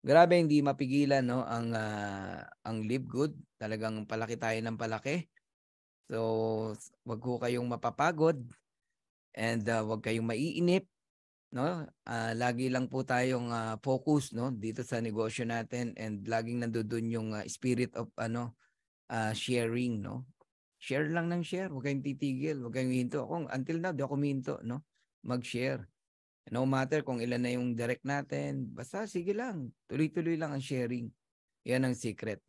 Grabe hindi mapigilan no ang uh, ang live good. Talagang palaki tayo ng palaki. So wag ko kayong mapapagod and uh, wag kayong maiinip no. Uh, lagi lang po tayong uh, focus no dito sa negosyo natin and laging nandoon yung uh, spirit of ano uh, sharing no. Share lang ng share, wag kayong titigil, wag kayong hinto. Ako until now di ako huminto no. Mag-share No matter kung ilan na yung direct natin, basta sige lang, tuloy-tuloy lang ang sharing. Yan ang secret.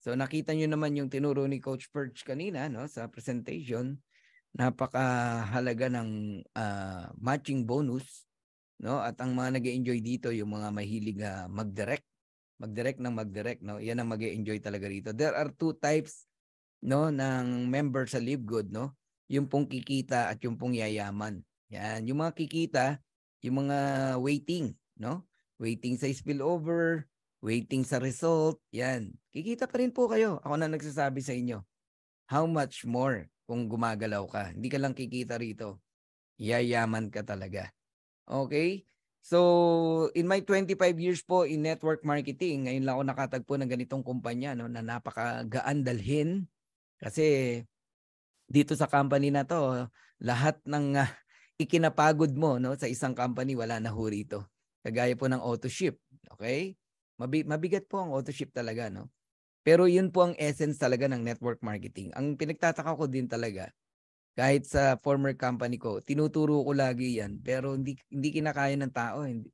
So nakita nyo naman yung tinuro ni Coach Perch kanina no sa presentation, napakahalaga ng uh, matching bonus no at ang mga nag enjoy dito yung mga mahilig uh, mag-direct mag-direct ng mag-direct no yan ang mag enjoy talaga dito. there are two types no ng member sa Live Good no yung pong kikita at yung pong yayaman yan yung mga kikita yung mga waiting, no? Waiting sa spillover, waiting sa result, yan. Kikita pa rin po kayo. Ako na nagsasabi sa inyo. How much more kung gumagalaw ka? Hindi ka lang kikita rito. Yayaman ka talaga. Okay? So, in my 25 years po in network marketing, ngayon lang ako nakatagpo ng ganitong kumpanya no, na napakagaan dalhin. Kasi dito sa company na to, lahat ng uh, ikinapagod mo no sa isang company wala na ho rito. Kagaya po ng auto ship, okay? Mabi- mabigat po ang auto ship talaga no. Pero yun po ang essence talaga ng network marketing. Ang pinagtataka ko din talaga kahit sa former company ko, tinuturo ko lagi 'yan pero hindi hindi kinakaya ng tao. Hindi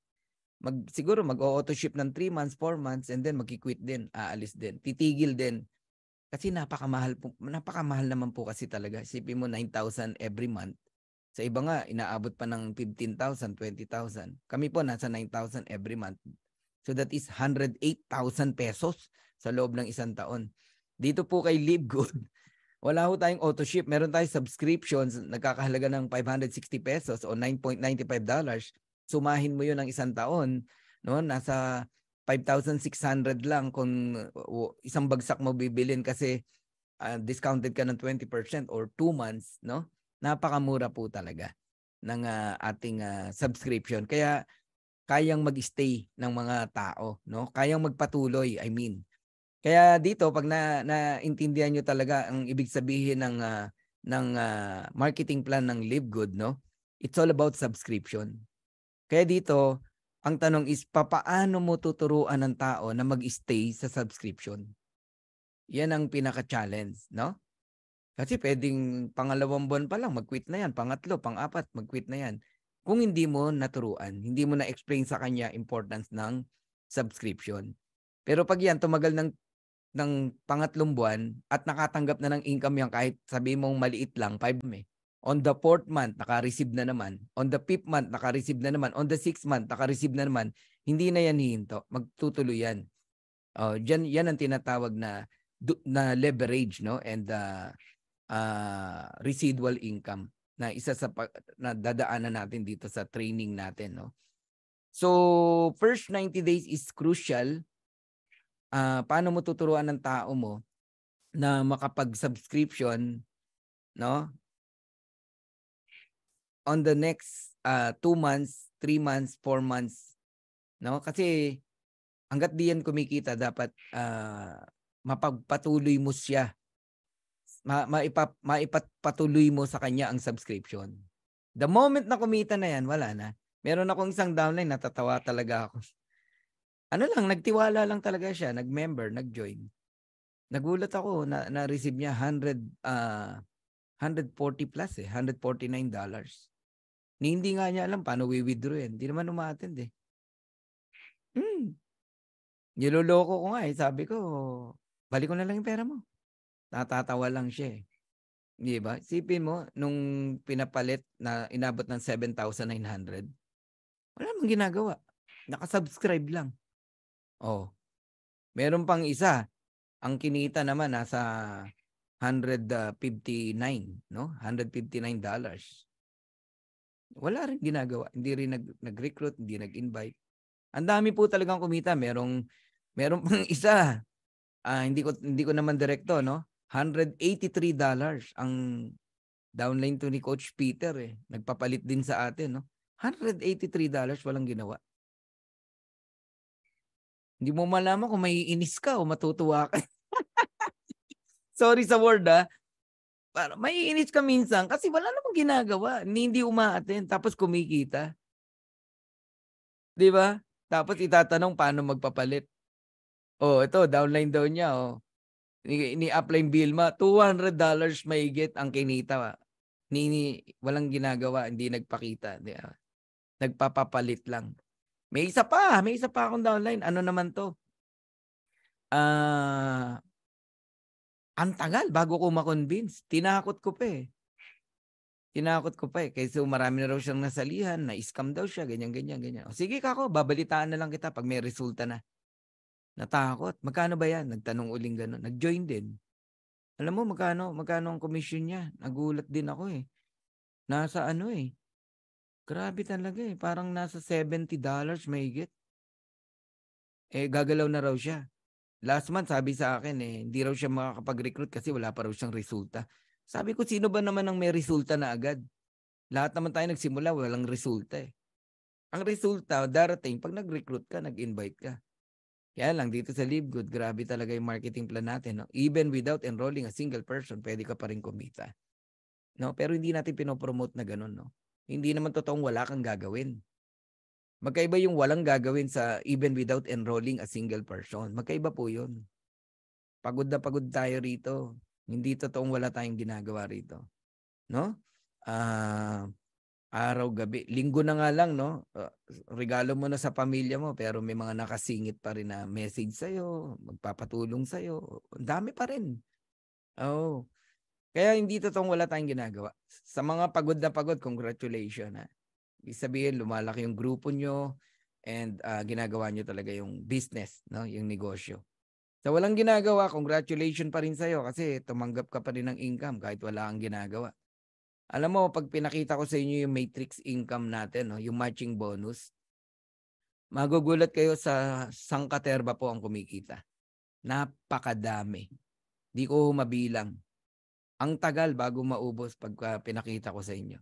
mag siguro mag-auto ship ng 3 months, 4 months and then magki-quit din, aalis din, titigil din. Kasi napakamahal po, napakamahal naman po kasi talaga. Sipin mo 9,000 every month sa iba nga, inaabot pa ng 15,000, 20,000. Kami po, nasa 9,000 every month. So that is 108,000 pesos sa loob ng isang taon. Dito po kay Live wala ho tayong auto ship. Meron tayong subscriptions, nagkakahalaga ng 560 pesos o 9.95 dollars. Sumahin mo yun ng isang taon, no? nasa 5,600 lang kung uh, isang bagsak mo bibilin kasi uh, discounted ka ng 20% or 2 months, no? Napakamura po talaga ng uh, ating uh, subscription. Kaya kayang mag-stay ng mga tao, no? Kayang magpatuloy, I mean. Kaya dito pag na naintindihan niyo talaga ang ibig sabihin ng uh, ng uh, marketing plan ng Live Good, no? It's all about subscription. Kaya dito, ang tanong is papaano mo tuturuan ng tao na mag-stay sa subscription? Yan ang pinaka-challenge, no? Kasi pwedeng pangalawang buwan pa lang, mag-quit na yan. Pangatlo, pang-apat, mag-quit na yan. Kung hindi mo naturuan, hindi mo na-explain sa kanya importance ng subscription. Pero pag yan, tumagal ng ng pangatlong buwan at nakatanggap na ng income yan kahit sabi mong maliit lang, 5 eh. On the fourth month, naka-receive na naman. On the fifth month, naka-receive na naman. On the sixth month, naka-receive na naman. Hindi na yan hihinto. Magtutuloy yan. Uh, dyan, yan ang tinatawag na, na leverage no? and uh, uh, residual income na isa sa na dadaanan natin dito sa training natin no so first 90 days is crucial uh, paano mo tuturuan ng tao mo na makapag-subscription no on the next uh, two months three months four months no kasi hanggat diyan kumikita dapat uh, mapagpatuloy mo siya ma- maipa- maipatuloy mo sa kanya ang subscription. The moment na kumita na yan, wala na. Meron akong isang downline, natatawa talaga ako. Ano lang, nagtiwala lang talaga siya, nag-member, nag-join. Nagulat ako na na-receive niya 100 uh, 140 plus eh, 149 dollars. Ni hindi nga niya alam paano wi-withdraw yan. Hindi naman umaattend eh. Hmm. Niloloko ko nga eh. Sabi ko, balik ko na lang yung pera mo. Natatawa lang siya eh. Di ba? Sipin mo, nung pinapalit na inabot ng 7,900, wala mong ginagawa. Nakasubscribe lang. Oh. Meron pang isa. Ang kinita naman nasa 159, no? 159 dollars. Wala rin ginagawa. Hindi rin nag, nag-recruit, hindi nag-invite. Ang dami po talagang kumita. Merong, merong pang isa. Uh, hindi ko hindi ko naman direkto, no? 183 dollars ang downline to ni Coach Peter eh. Nagpapalit din sa atin, no? 183 dollars walang ginawa. Hindi mo malaman kung maiinis ka o matutuwa ka. Sorry sa word ah. Para maiinis ka minsan kasi wala namang ginagawa. Hindi umaaten tapos kumikita. 'Di ba? Tapos itatanong paano magpapalit. Oh, ito downline daw niya oh ni, ni Upline Bilma, $200 dollars mahigit ang kinita. Ni, ni, walang ginagawa, hindi nagpakita. Di, uh, nagpapapalit lang. May isa pa, may isa pa akong downline. Ano naman to? Ah... Uh, ang tagal bago ko makonvince. Tinakot ko pa eh. Tinakot ko pa eh. Kasi marami na raw siyang nasalihan, na-scam daw siya, ganyan, ganyan, ganyan. O, sige ka kako, babalitaan na lang kita pag may resulta na. Natakot. Magkano ba yan? Nagtanong uling gano'n. Nag-join din. Alam mo, magkano, magkano ang commission niya? Nagulat din ako eh. Nasa ano eh. Grabe talaga eh. Parang nasa $70 may higit. Eh, gagalaw na raw siya. Last month, sabi sa akin eh, hindi raw siya makakapag-recruit kasi wala pa raw siyang resulta. Sabi ko, sino ba naman ang may resulta na agad? Lahat naman tayo nagsimula, walang resulta eh. Ang resulta, darating, pag nag-recruit ka, nag-invite ka. Kaya lang dito sa Live Good, grabe talaga yung marketing plan natin. No? Even without enrolling a single person, pwede ka pa rin kumita. No? Pero hindi natin pinopromote na ganun. No? Hindi naman totoong wala kang gagawin. Magkaiba yung walang gagawin sa even without enrolling a single person. Magkaiba po yun. Pagod na pagod tayo rito. Hindi totoong wala tayong ginagawa rito. No? Ah... Uh, araw, gabi. Linggo na nga lang, no? Ah, regalo mo na sa pamilya mo, pero may mga nakasingit pa rin na message sa iyo magpapatulong sa'yo. Ang dami pa rin. Oh. Kaya hindi totoong wala tayong ginagawa. Sa mga pagod na pagod, congratulations. Ha? Ibig sabihin, lumalaki yung grupo nyo and uh, ginagawa nyo talaga yung business, no? yung negosyo. Sa walang ginagawa, congratulations pa rin sa iyo kasi tumanggap ka pa rin ng income kahit wala ang ginagawa. Alam mo, pag pinakita ko sa inyo yung matrix income natin, no, yung matching bonus, magugulat kayo sa sangkaterba po ang kumikita. Napakadami. Di ko mabilang. Ang tagal bago maubos pag pinakita ko sa inyo.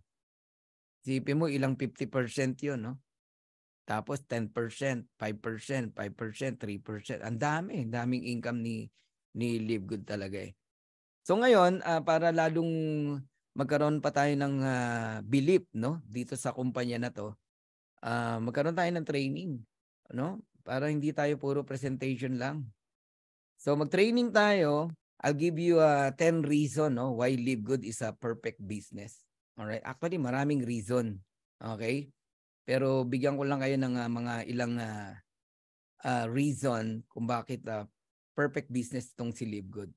Sipin mo ilang 50% yun, no? Tapos 10%, 5%, 5%, 3%. Ang dami. daming income ni, ni Live Good talaga eh. So ngayon, uh, para lalong magkaroon pa tayo ng uh, belief no dito sa kumpanya na to. Uh, magkaroon tayo ng training, no? Para hindi tayo puro presentation lang. So mag-training tayo. I'll give you a uh, 10 reason no why Live Good is a perfect business. All right? Actually, maraming reason. Okay? Pero bigyan ko lang kayo ng uh, mga ilang uh, uh, reason kung bakit uh, perfect business tong si Live Good.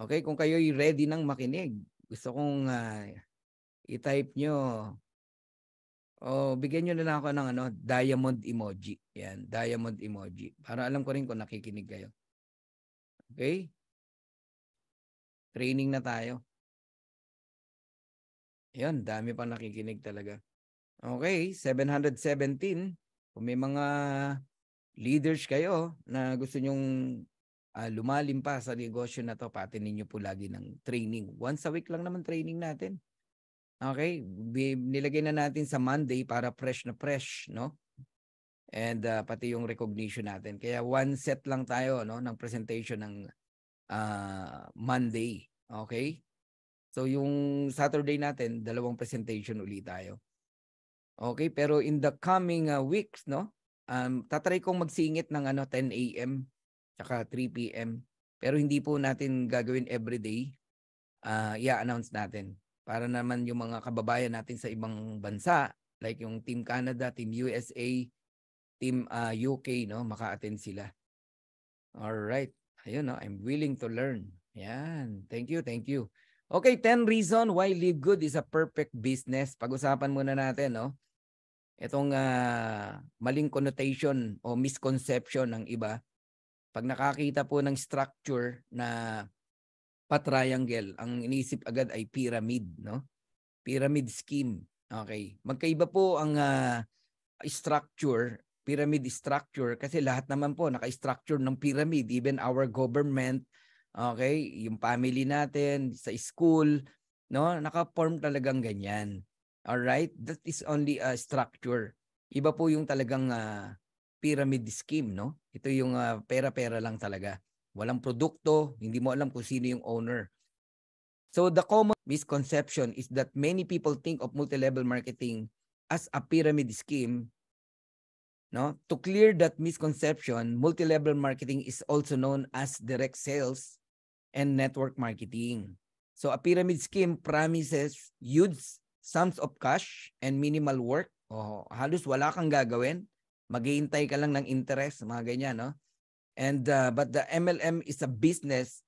Okay, kung kayo ready nang makinig, gusto kong uh, i-type nyo o oh, bigyan nyo na lang ako ng ano, diamond emoji. Yan, diamond emoji. Para alam ko rin kung nakikinig kayo. Okay? Training na tayo. Yan, dami pang nakikinig talaga. Okay, 717. Kung may mga leaders kayo na gusto nyong uh, lumalim pa sa negosyo na to, pati ninyo po lagi ng training. Once a week lang naman training natin. Okay, nilagay na natin sa Monday para fresh na fresh, no? And uh, pati yung recognition natin. Kaya one set lang tayo no ng presentation ng uh, Monday, okay? So yung Saturday natin, dalawang presentation uli tayo. Okay, pero in the coming uh, weeks, no? Um tatry kong magsingit ng ano 10 AM tsaka 3 p.m. Pero hindi po natin gagawin everyday. Uh, ah, i-announce natin para naman yung mga kababayan natin sa ibang bansa like yung Team Canada, Team USA, Team uh, ah, UK no maka-attend sila. All right. Ayun no, I'm willing to learn. Yan. Thank you, thank you. Okay, 10 reason why Live Good is a perfect business. Pag-usapan muna natin, no? Itong uh, maling connotation o misconception ng iba pag nakakita po ng structure na pa-triangle, ang iniisip agad ay pyramid, no? Pyramid scheme. Okay. Magkaiba po ang uh, structure, pyramid structure kasi lahat naman po naka-structure ng pyramid, even our government, okay, yung family natin, sa school, no? Naka-form talagang ganyan. All right? That is only a structure. Iba po yung talagang uh, pyramid scheme, no? Ito yung uh, pera-pera lang talaga. Walang produkto, hindi mo alam kung sino yung owner. So the common misconception is that many people think of multi-level marketing as a pyramid scheme. No? To clear that misconception, multi-level marketing is also known as direct sales and network marketing. So a pyramid scheme promises huge sums of cash and minimal work. Oh, halos wala kang gagawin Maghihintay ka lang ng interest, mga ganyan, no? And uh, but the MLM is a business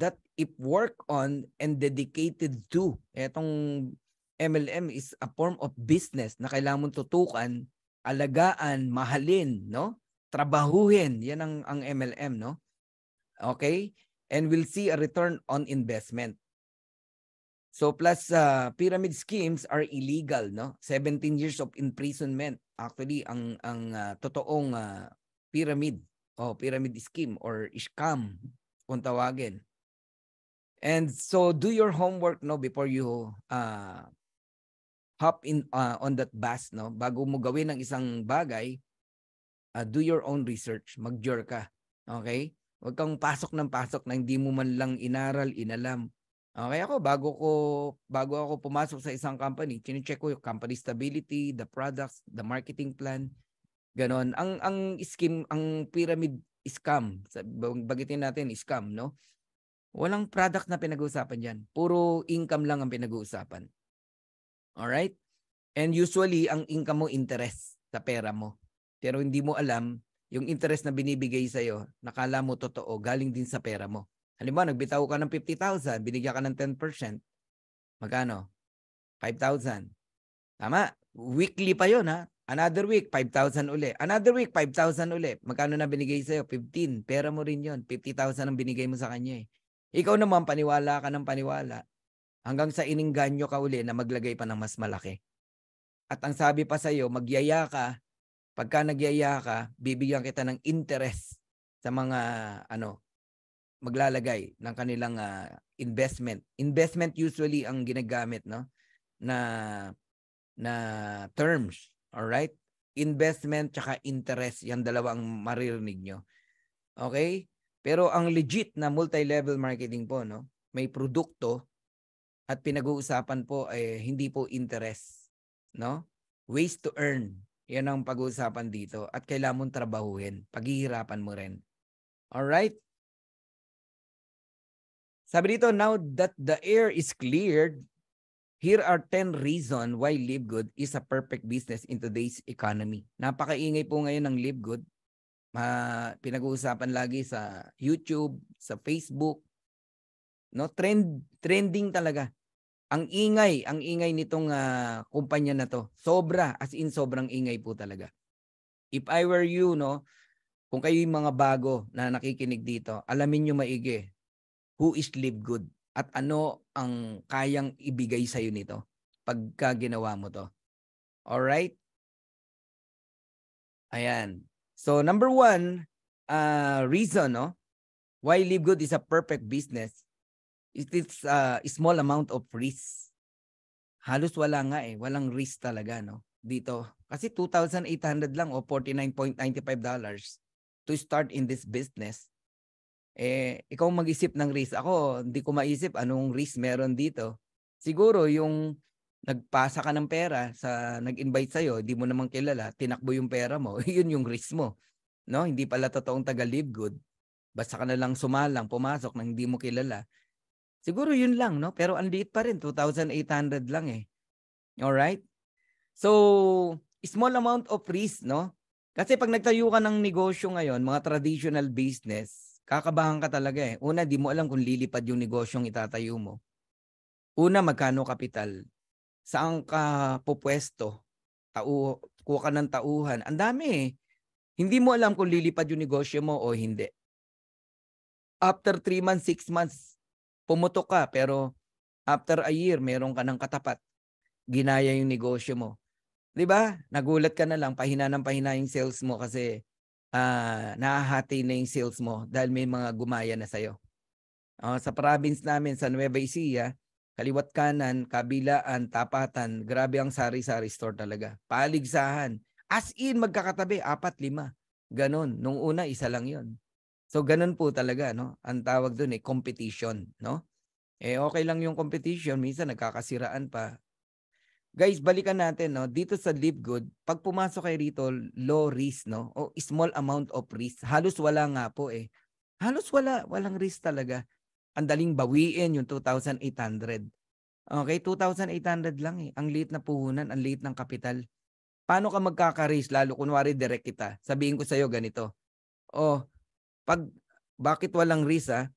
that if work on and dedicated to. Etong MLM is a form of business na kailangan mong tutukan, alagaan, mahalin, no? Trabahuhin. Yan ang ang MLM, no? Okay? And we'll see a return on investment. So plus uh, pyramid schemes are illegal, no? 17 years of imprisonment actually ang ang uh, totoong uh, pyramid o oh, pyramid scheme or scam kung tawagin. And so do your homework no before you uh, hop in uh, on that bus no bago mo gawin ang isang bagay uh, do your own research magjor ka okay wag kang pasok ng pasok na hindi mo man lang inaral inalam Okay, ah, ako bago ko bago ako pumasok sa isang company, chine-check ko yung company stability, the products, the marketing plan, ganon. Ang ang scheme, ang pyramid scam, bagitin natin scam, no? Walang product na pinag-uusapan diyan. Puro income lang ang pinag-uusapan. All right? And usually ang income mo interest sa pera mo. Pero hindi mo alam yung interest na binibigay sa iyo, nakala mo totoo, galing din sa pera mo. Halimbawa, nagbitaw ka ng 50,000, binigyan ka ng 10%. Magkano? 5,000. Tama. Weekly pa yon ha. Another week, 5,000 uli. Another week, 5,000 uli. Magkano na binigay sa'yo? 15. Pera mo rin yon 50,000 ang binigay mo sa kanya eh. Ikaw naman, paniwala ka ng paniwala. Hanggang sa ininganyo ka uli na maglagay pa ng mas malaki. At ang sabi pa sa'yo, magyaya ka. Pagka nagyaya ka, bibigyan kita ng interest sa mga ano maglalagay ng kanilang uh, investment. Investment usually ang ginagamit no na na terms, all right? Investment tsaka interest, yan dalawa ang maririnig nyo. Okay? Pero ang legit na multi-level marketing po, no? May produkto at pinag-uusapan po eh, hindi po interest, no? Ways to earn. Yan ang pag-uusapan dito at kailangan mong trabahuhin. Paghihirapan mo rin. All right? Sabi dito, now that the air is cleared, here are 10 reasons why Live Good is a perfect business in today's economy. Napakaingay po ngayon ng Live Good. Uh, pinag-uusapan lagi sa YouTube, sa Facebook. No, trend trending talaga. Ang ingay, ang ingay nitong uh, kumpanya na to. Sobra, as in sobrang ingay po talaga. If I were you, no, kung kayo yung mga bago na nakikinig dito, alamin nyo maigi who is live good at ano ang kayang ibigay sa iyo nito pagka ginawa mo to. All right? Ayan. So number one uh, reason no why live good is a perfect business is it's a small amount of risk. Halos wala nga eh, walang risk talaga no dito. Kasi 2,800 lang o 49.95 dollars to start in this business eh, ikaw mag-isip ng risk. Ako, hindi ko maisip anong risk meron dito. Siguro yung nagpasa ka ng pera sa nag-invite sa'yo, di mo naman kilala, tinakbo yung pera mo, yun yung risk mo. No? Hindi pala totoong taga-live good. Basta ka na lang sumalang, pumasok nang hindi mo kilala. Siguro yun lang, no? Pero ang liit pa rin, 2,800 lang eh. All right? So, small amount of risk, no? Kasi pag nagtayo ka ng negosyo ngayon, mga traditional business, Kakabahan ka talaga eh. Una, di mo alam kung lilipad yung negosyong itatayo mo. Una, magkano kapital? Saan ka pupwesto? Tau, kuha ka ng tauhan. Ang dami eh. Hindi mo alam kung lilipad yung negosyo mo o hindi. After 3 months, 6 months, pumutok ka pero after a year, meron ka ng katapat. Ginaya yung negosyo mo. 'di ba? Nagulat ka na lang pahina ng pahina yung sales mo kasi uh, ah, nahahati na yung sales mo dahil may mga gumaya na sa'yo. Uh, sa province namin, sa Nueva Ecija, kaliwat kanan, kabilaan, tapatan, grabe ang sari-sari store talaga. Paligsahan. As in, magkakatabi, apat, lima. Ganon. Nung una, isa lang yon. So, ganon po talaga, no? Ang tawag doon, eh, competition, no? Eh, okay lang yung competition. Minsan, nagkakasiraan pa. Guys, balikan natin no dito sa Live Good, pag pumasok kayo rito, low risk no o small amount of risk. Halos wala nga po eh. Halos wala, walang risk talaga. Ang daling bawiin yung 2,800. Okay, 2,800 lang eh. Ang liit na puhunan, ang liit ng kapital. Paano ka magkaka-risk lalo kunwari direct kita? Sabihin ko sa iyo ganito. Oh, pag bakit walang risk ah?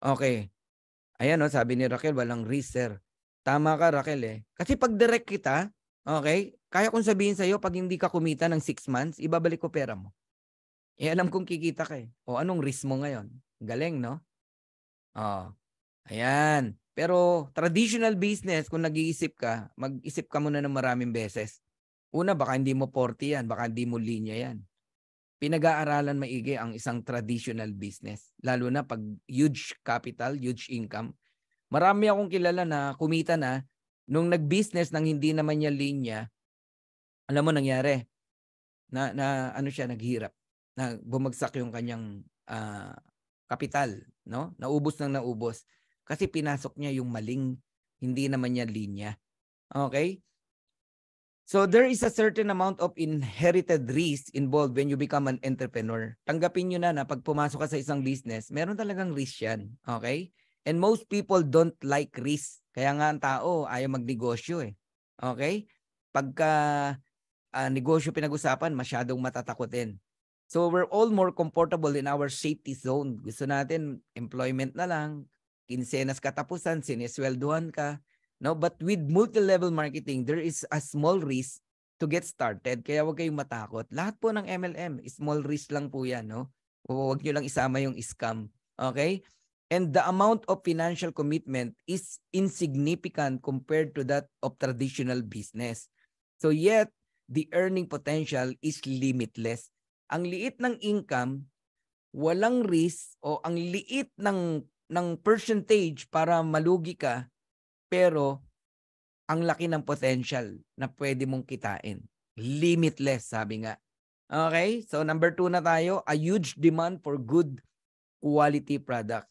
Okay. Ayan no, sabi ni Raquel, walang risk sir Tama ka, Raquel eh. Kasi pag direct kita, okay, kaya kong sabihin sa'yo, pag hindi ka kumita ng 6 months, ibabalik ko pera mo. Eh, alam kong kikita ka eh. O, anong risk mo ngayon? Galing, no? Oh, ayan. Pero traditional business, kung nag-iisip ka, mag-isip ka muna ng maraming beses. Una, baka hindi mo 40 yan, baka hindi mo linya yan. Pinag-aaralan maigi ang isang traditional business. Lalo na pag huge capital, huge income, Marami akong kilala na kumita na nung nag-business nang hindi naman niya linya. Alam mo nangyari na, na ano siya naghirap na bumagsak yung kanyang uh, kapital, no? Naubos nang naubos kasi pinasok niya yung maling hindi naman niya linya. Okay? So there is a certain amount of inherited risk involved when you become an entrepreneur. Tanggapin niyo na na pag pumasok ka sa isang business, meron talagang risk 'yan. Okay? And most people don't like risk. Kaya nga ang tao ayaw magnegosyo eh. Okay? Pagka uh, negosyo pinag-usapan, masyadong matatakotin. So we're all more comfortable in our safety zone. Gusto natin employment na lang, kinsenas katapusan, sinesweldohan ka. No? But with multi-level marketing, there is a small risk to get started. Kaya huwag kayong matakot. Lahat po ng MLM, small risk lang po yan. No? Huwag nyo lang isama yung scam. Okay? and the amount of financial commitment is insignificant compared to that of traditional business. So yet, the earning potential is limitless. Ang liit ng income, walang risk o ang liit ng ng percentage para malugi ka pero ang laki ng potential na pwede mong kitain. Limitless, sabi nga. Okay? So number two na tayo, a huge demand for good quality product.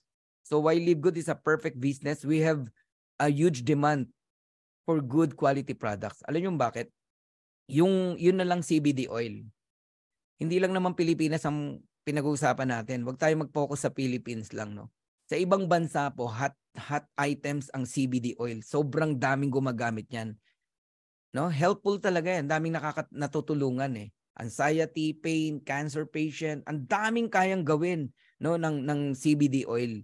So while Live Good is a perfect business, we have a huge demand for good quality products. Alam niyo bakit? Yung yun na lang CBD oil. Hindi lang naman Pilipinas ang pinag-uusapan natin. Huwag tayo mag-focus sa Philippines lang, no. Sa ibang bansa po, hot hot items ang CBD oil. Sobrang daming gumagamit niyan. No? Helpful talaga 'yan. Daming nakaka- natutulungan eh. Anxiety, pain, cancer patient, ang daming kayang gawin no ng ng CBD oil.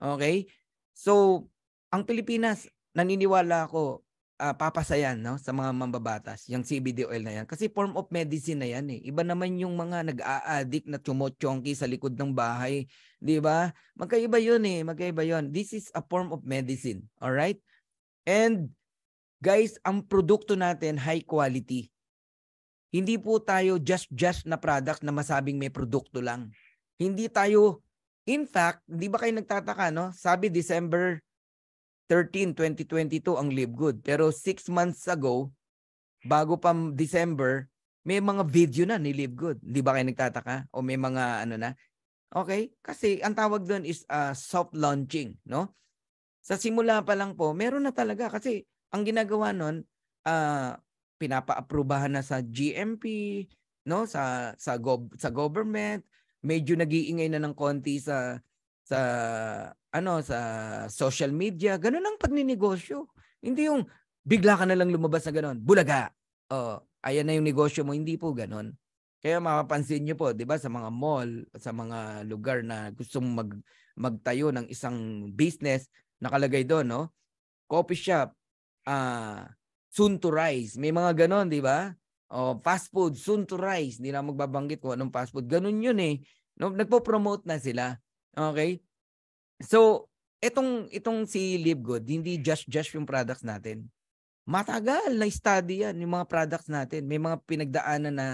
Okay? So, ang Pilipinas, naniniwala ako, uh, papasayan no, sa mga mambabatas, yung CBD oil na yan. Kasi form of medicine na yan eh. Iba naman yung mga nag-a-addict na chumochonki sa likod ng bahay. Di ba? Magkaiba yun eh. Magkaiba yun. This is a form of medicine. Alright? And guys, ang produkto natin high quality. Hindi po tayo just-just na product na masabing may produkto lang. Hindi tayo In fact, di ba kayo nagtataka, no? Sabi December 13, 2022 ang Live Good. Pero six months ago, bago pa December, may mga video na ni Live Good. Hindi ba kayo nagtataka? O may mga ano na? Okay? Kasi ang tawag doon is uh, soft launching, no? Sa simula pa lang po, meron na talaga. Kasi ang ginagawa noon, uh, ah, pinapa-aprobahan na sa GMP, no? Sa, sa, gov- sa government, medyo nagiiingay na ng konti sa sa ano sa social media. Ganun ang pagninegosyo. Hindi yung bigla ka na lang lumabas na ganun. Bulaga. Oh, ayan na yung negosyo mo. Hindi po ganun. Kaya mapapansin niyo po, 'di ba, sa mga mall, sa mga lugar na gustong mag magtayo ng isang business, nakalagay doon, no? Coffee shop, ah, uh, soon to rise. May mga ganon, di ba? O, oh, fast food, soon to rise. Hindi na magbabanggit kung anong fast food. Ganun yun eh. No, nagpo-promote na sila. Okay? So, itong, itong si Live Good, hindi just-just yung products natin. Matagal na study yan, yung mga products natin. May mga pinagdaanan na,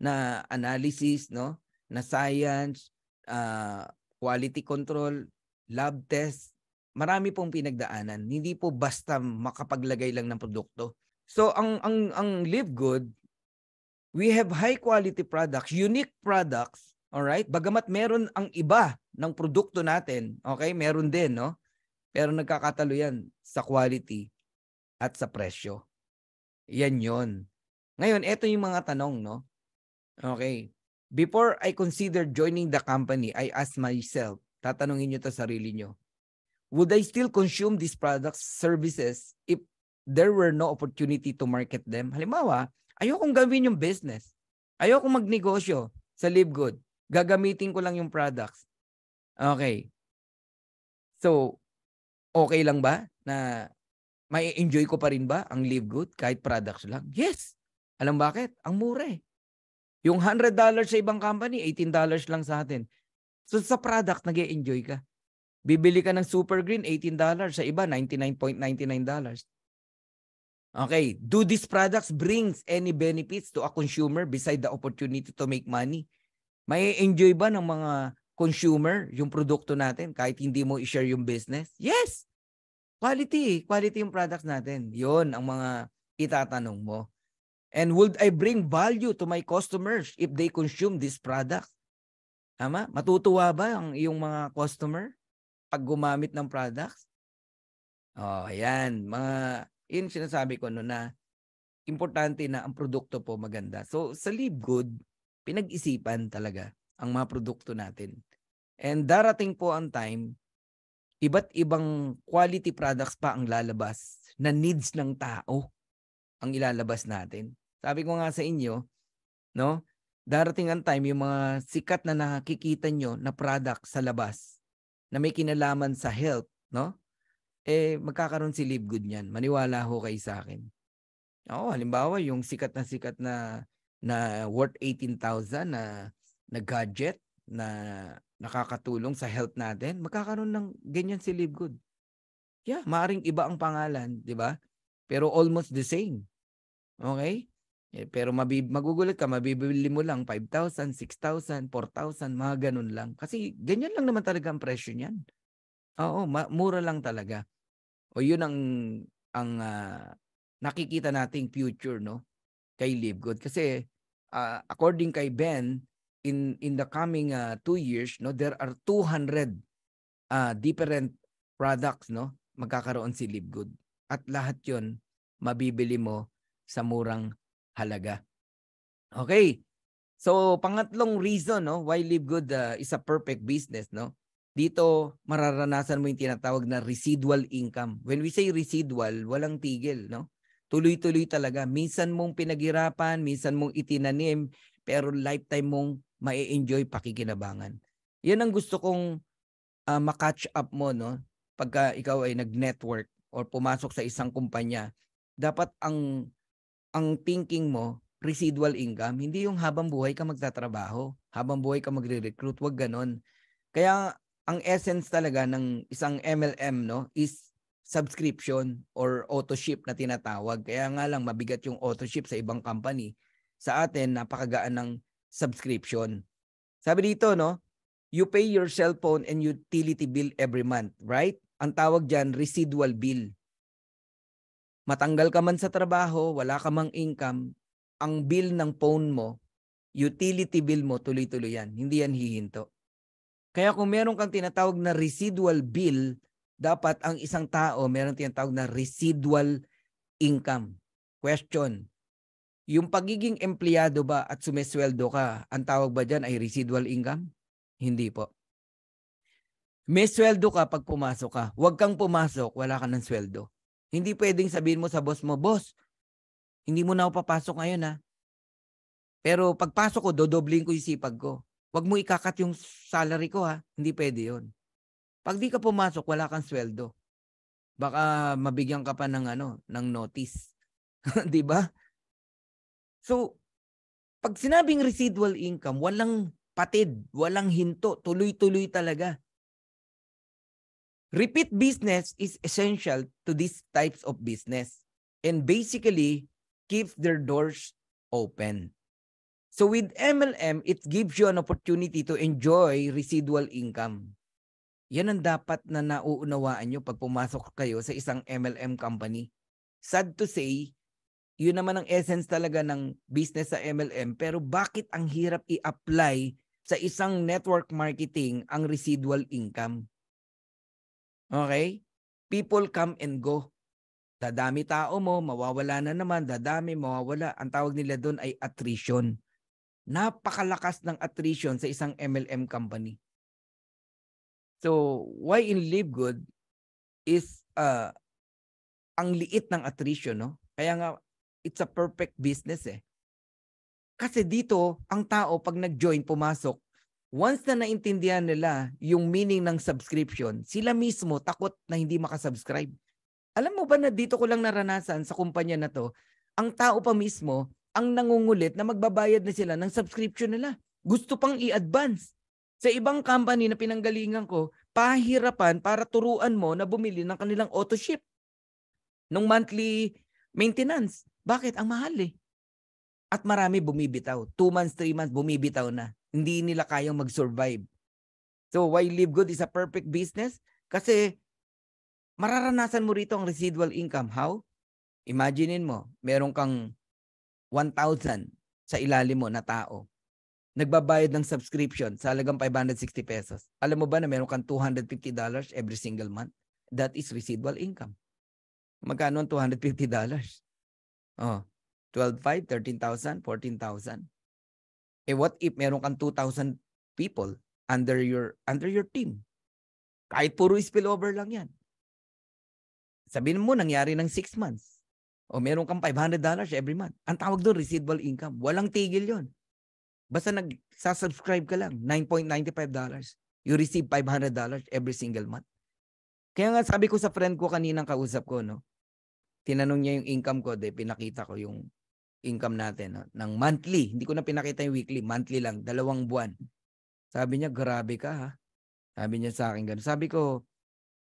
na analysis, no? na science, uh, quality control, lab test. Marami pong pinagdaanan. Hindi po basta makapaglagay lang ng produkto. So ang ang ang live good we have high quality products, unique products, all right? Bagamat meron ang iba ng produkto natin, okay? Meron din, no? Pero nagkakatalo yan sa quality at sa presyo. Yan yon. Ngayon, ito yung mga tanong, no? Okay. Before I consider joining the company, I ask myself, tatanungin nyo to sarili nyo, would I still consume these products, services, if there were no opportunity to market them? Halimbawa, Ayokong gawin yung business. Ayokong magnegosyo sa LiveGood. Gagamitin ko lang yung products. Okay. So, okay lang ba na may enjoy ko pa rin ba ang LiveGood kahit products lang? Yes. Alam bakit? Ang mura eh. Yung $100 sa ibang company, $18 lang sa atin. So sa product, nag enjoy ka. Bibili ka ng super green, $18. Sa iba, $99.99. Okay, do these products brings any benefits to a consumer beside the opportunity to make money? May enjoy ba ng mga consumer yung produkto natin kahit hindi mo i-share yung business? Yes. Quality, quality yung products natin. 'Yon ang mga itatanong mo. And would I bring value to my customers if they consume this product? Tama? Matutuwa ba ang iyong mga customer pag gumamit ng products? Oh, ayan. Mga yun sinasabi ko no na importante na ang produkto po maganda. So sa Live Good, pinag-isipan talaga ang mga produkto natin. And darating po ang time, iba't ibang quality products pa ang lalabas na needs ng tao ang ilalabas natin. Sabi ko nga sa inyo, no? Darating ang time yung mga sikat na nakikita nyo na product sa labas na may kinalaman sa health, no? eh magkakaroon si Libgood niyan. Maniwala ho kay sa akin. Oo, halimbawa yung sikat na sikat na na worth 18,000 na na gadget na nakakatulong sa health natin, magkakaroon ng ganyan si Libgood. Yeah, maaring iba ang pangalan, 'di ba? Pero almost the same. Okay? Eh, pero mabib- magugulat ka, mabibili mo lang 5,000, 6,000, 4,000, mga ganun lang. Kasi ganyan lang naman talaga ang presyo niyan. Oo, ma- mura lang talaga. O yun ang ang uh, nakikita nating future no kay Libgood kasi uh, according kay Ben in in the coming uh, two years no there are 200 uh, different products no magkakaroon si Libgood at lahat 'yon mabibili mo sa murang halaga. Okay. So pangatlong reason no why Libgood uh, is a perfect business no dito mararanasan mo yung tinatawag na residual income. When we say residual, walang tigil, no? Tuloy-tuloy talaga. Minsan mong pinaghirapan, minsan mong itinanim, pero lifetime mong mai-enjoy pakikinabangan. Yan ang gusto kong uh, ah, makatch up mo, no? Pagka ikaw ay nag-network or pumasok sa isang kumpanya, dapat ang ang thinking mo residual income, hindi yung habang buhay ka magtatrabaho, habang buhay ka magre-recruit, wag ganon. Kaya ang essence talaga ng isang MLM no is subscription or auto ship na tinatawag. Kaya nga lang mabigat yung auto ship sa ibang company. Sa atin napakagaan ng subscription. Sabi dito no, you pay your cellphone and utility bill every month, right? Ang tawag diyan residual bill. Matanggal ka man sa trabaho, wala ka mang income, ang bill ng phone mo, utility bill mo tuloy-tuloy yan. Hindi yan hihinto. Kaya kung meron kang tinatawag na residual bill, dapat ang isang tao meron tinatawag na residual income. Question, yung pagiging empleyado ba at sumesweldo ka, ang tawag ba dyan ay residual income? Hindi po. May sweldo ka pag pumasok ka. Huwag kang pumasok, wala ka ng sweldo. Hindi pwedeng sabihin mo sa boss mo, boss, hindi mo na ako papasok ngayon ha. Ah. Pero pagpasok ko, dodobling ko yung sipag ko wag mo ikakat yung salary ko ha. Hindi pwede yon. Pag di ka pumasok, wala kang sweldo. Baka mabigyan ka pa ng ano, ng notice. 'Di ba? So, pag sinabing residual income, walang patid, walang hinto, tuloy-tuloy talaga. Repeat business is essential to these types of business and basically keeps their doors open. So with MLM, it gives you an opportunity to enjoy residual income. Yan ang dapat na nauunawaan nyo pag pumasok kayo sa isang MLM company. Sad to say, yun naman ang essence talaga ng business sa MLM. Pero bakit ang hirap i-apply sa isang network marketing ang residual income? Okay? People come and go. Dadami tao mo, mawawala na naman, dadami, mawawala. Ang tawag nila doon ay attrition napakalakas ng attrition sa isang MLM company. So, why in Live Good is uh, ang liit ng attrition, no? Kaya nga, it's a perfect business eh. Kasi dito, ang tao pag nag-join, pumasok, once na naintindihan nila yung meaning ng subscription, sila mismo takot na hindi makasubscribe. Alam mo ba na dito ko lang naranasan sa kumpanya na to, ang tao pa mismo, ang nangungulit na magbabayad na sila ng subscription nila. Gusto pang i-advance. Sa ibang company na pinanggalingan ko, pahirapan para turuan mo na bumili ng kanilang auto ship nung monthly maintenance. Bakit? Ang mahal eh. At marami bumibitaw. Two months, three months, bumibitaw na. Hindi nila kayang mag-survive. So why Live Good is a perfect business? Kasi mararanasan mo rito ang residual income. How? Imaginin mo, meron kang 1,000 sa ilalim mo na tao nagbabayad ng subscription sa halagang 560 pesos. Alam mo ba na meron kang $250 every single month? That is residual income. Magkano ang $250? Oh, 12,500, 13,000, 14,000. Eh what if meron kang 2,000 people under your under your team? Kahit puro spillover lang yan. Sabihin mo, nangyari ng 6 months. O meron kang $500 every month. Ang tawag doon, residual income. Walang tigil yon. Basta nag-subscribe ka lang, $9.95. You receive $500 every single month. Kaya nga sabi ko sa friend ko kaninang kausap ko, no? Tinanong niya yung income ko, de, pinakita ko yung income natin no? ng monthly. Hindi ko na pinakita yung weekly, monthly lang, dalawang buwan. Sabi niya, grabe ka ha. Sabi niya sa akin ganun. Sabi ko,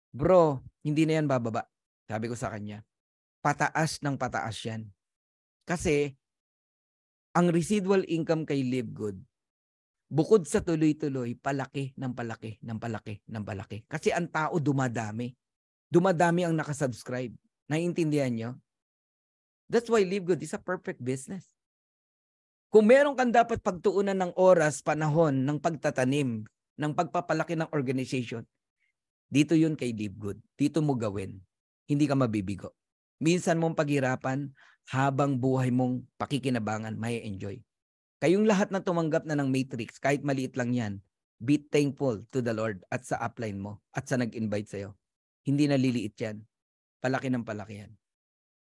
bro, hindi na yan bababa. Sabi ko sa kanya pataas ng pataas yan. Kasi ang residual income kay Live Good, bukod sa tuloy-tuloy, palaki ng palaki ng palaki ng palaki. Kasi ang tao dumadami. Dumadami ang nakasubscribe. Naiintindihan nyo? That's why Live Good is a perfect business. Kung meron kang dapat pagtuunan ng oras, panahon, ng pagtatanim, ng pagpapalaki ng organization, dito yun kay Live Good. Dito mo gawin. Hindi ka mabibigo minsan mong paghirapan, habang buhay mong pakikinabangan, may enjoy. Kayong lahat na tumanggap na ng Matrix, kahit maliit lang yan, be thankful to the Lord at sa upline mo at sa nag-invite sa'yo. Hindi naliliit yan. Palaki ng palaki yan.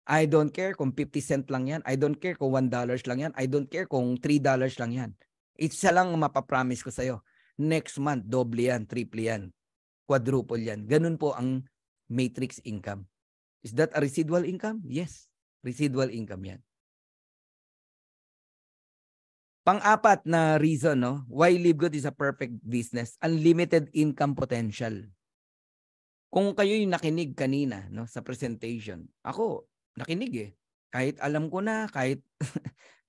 I don't care kung 50 cent lang yan. I don't care kung $1 dollars lang yan. I don't care kung $3 dollars lang yan. Isa lang mapapromise ko sa'yo. Next month, doble yan, triple yan, quadruple yan. Ganun po ang matrix income. Is that a residual income? Yes, residual income yan. Pang-apat na reason no, why LiveGood is a perfect business, unlimited income potential. Kung kayo yung nakinig kanina no sa presentation, ako nakinig eh. Kahit alam ko na, kahit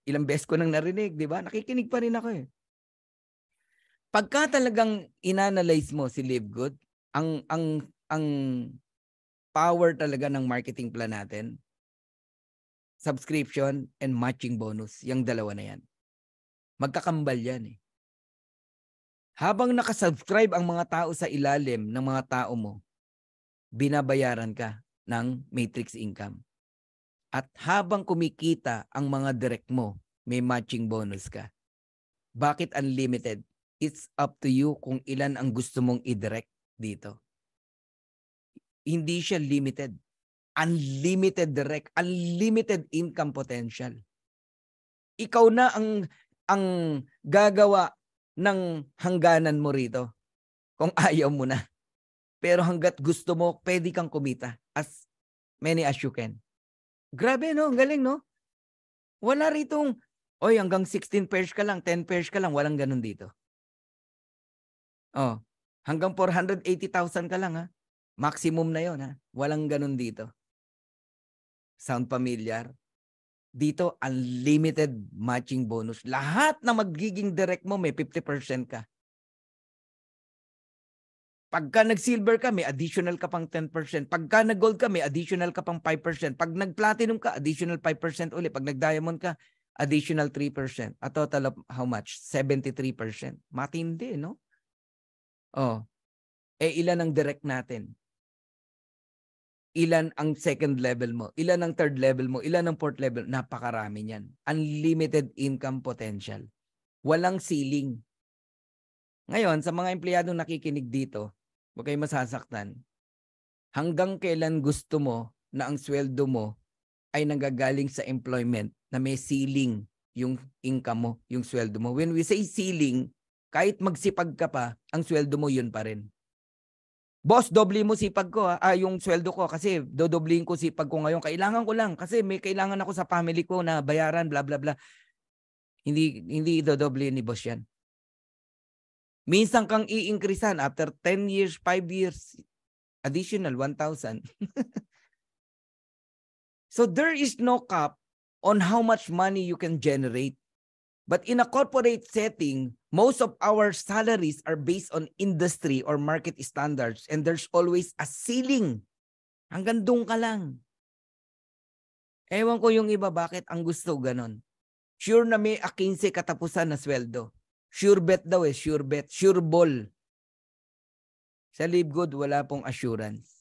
ilang beses ko nang narinig, 'di ba? Nakikinig pa rin ako eh. Pagka talagang inanalyze mo si LiveGood, ang ang ang power talaga ng marketing plan natin, subscription and matching bonus, yung dalawa na yan. Magkakambal yan eh. Habang nakasubscribe ang mga tao sa ilalim ng mga tao mo, binabayaran ka ng matrix income. At habang kumikita ang mga direct mo, may matching bonus ka. Bakit unlimited? It's up to you kung ilan ang gusto mong i-direct dito hindi siya limited. Unlimited direct, unlimited income potential. Ikaw na ang ang gagawa ng hangganan mo rito kung ayaw mo na. Pero hanggat gusto mo, pwede kang kumita as many as you can. Grabe no, ang galing no? Wala ritong, oy hanggang 16 pairs ka lang, 10 pairs ka lang, walang ganun dito. Oh, hanggang 480,000 ka lang ha. Maximum na yon ha. Walang ganun dito. Sound familiar? Dito, unlimited matching bonus. Lahat na magiging direct mo, may 50% ka. Pagka nag-silver ka, may additional ka pang 10%. Pagka nag-gold ka, may additional ka pang 5%. Pag nag-platinum ka, additional 5% uli. Pag nag-diamond ka, additional 3%. A total of how much? 73%. Matindi, no? Oh. Eh, ilan ang direct natin? ilan ang second level mo, ilan ang third level mo, ilan ang fourth level, napakarami niyan. Unlimited income potential. Walang ceiling. Ngayon, sa mga empleyadong nakikinig dito, huwag kayong masasaktan. Hanggang kailan gusto mo na ang sweldo mo ay nanggagaling sa employment na may ceiling yung income mo, yung sweldo mo. When we say ceiling, kahit magsipag ka pa, ang sweldo mo yun pa rin. Boss, doble mo sipag ko, ah, ah yung sweldo ko kasi dodoblihin ko sipag ko ngayon. Kailangan ko lang kasi may kailangan ako sa family ko na bayaran, bla bla bla. Hindi hindi dodoble ni boss 'yan. Minsan kang i-increasean after 10 years, 5 years, additional 1,000. so there is no cap on how much money you can generate. But in a corporate setting, most of our salaries are based on industry or market standards and there's always a ceiling. Hanggang doon ka lang. Ewan ko yung iba bakit ang gusto ganon. Sure na may a 15 katapusan na sweldo. Sure bet daw eh, sure bet, sure ball. Sa Live Good, wala pong assurance.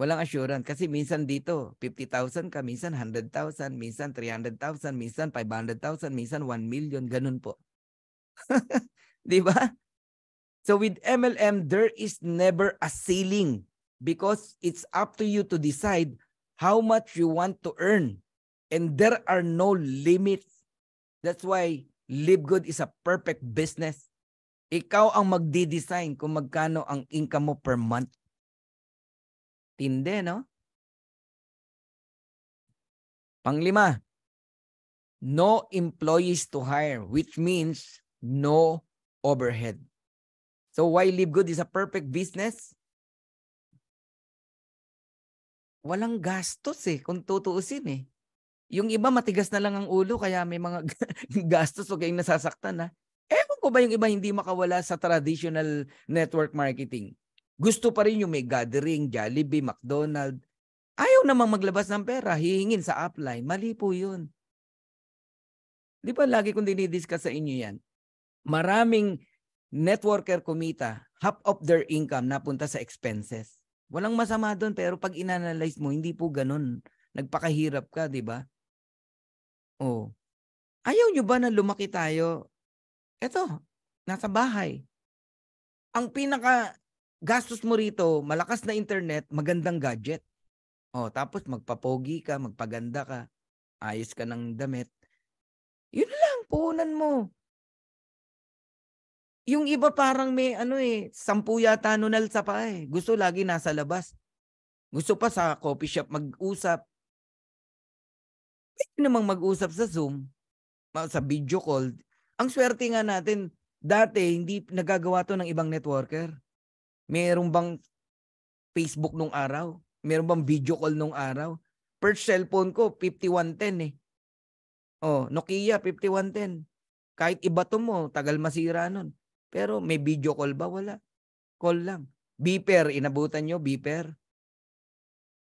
Walang assurance kasi minsan dito 50,000 ka, minsan 100,000, minsan 300,000, minsan 500,000, minsan 1 million, ganun po. 'Di ba? So with MLM there is never a ceiling because it's up to you to decide how much you want to earn and there are no limits. That's why Live Good is a perfect business. Ikaw ang magdi-design kung magkano ang income mo per month. Tinde, no? Panglima, no employees to hire, which means no overhead. So why Live Good is a perfect business? Walang gastos eh, kung tutuusin eh. Yung iba matigas na lang ang ulo kaya may mga gastos o kayong nasasaktan ha. Ewan ko ba yung iba hindi makawala sa traditional network marketing? Gusto pa rin yung may gathering, Jollibee, McDonald. Ayaw namang maglabas ng pera, hihingin sa upline. Mali po yun. Di ba lagi kong dinidiscuss sa inyo yan? Maraming networker kumita, half of their income napunta sa expenses. Walang masama doon pero pag inanalyze mo, hindi po ganun. Nagpakahirap ka, di ba? Oh. Ayaw nyo ba na lumaki tayo? Eto, nasa bahay. Ang pinaka gastos mo rito, malakas na internet, magandang gadget. Oh, tapos magpapogi ka, magpaganda ka, ayos ka ng damit. Yun lang, punan mo. Yung iba parang may ano eh, sampu yata nunal sa pa eh. Gusto lagi nasa labas. Gusto pa sa coffee shop mag-usap. Pwede namang mag-usap sa Zoom, sa video call. Ang swerte nga natin, dati hindi nagagawa to ng ibang networker Meron bang Facebook nung araw? Meron bang video call nung araw? Per cellphone ko, 5110 eh. Oh, Nokia 5110. Kahit iba to mo, tagal masira nun. Pero may video call ba? Wala. Call lang. Beeper, inabutan nyo, beeper.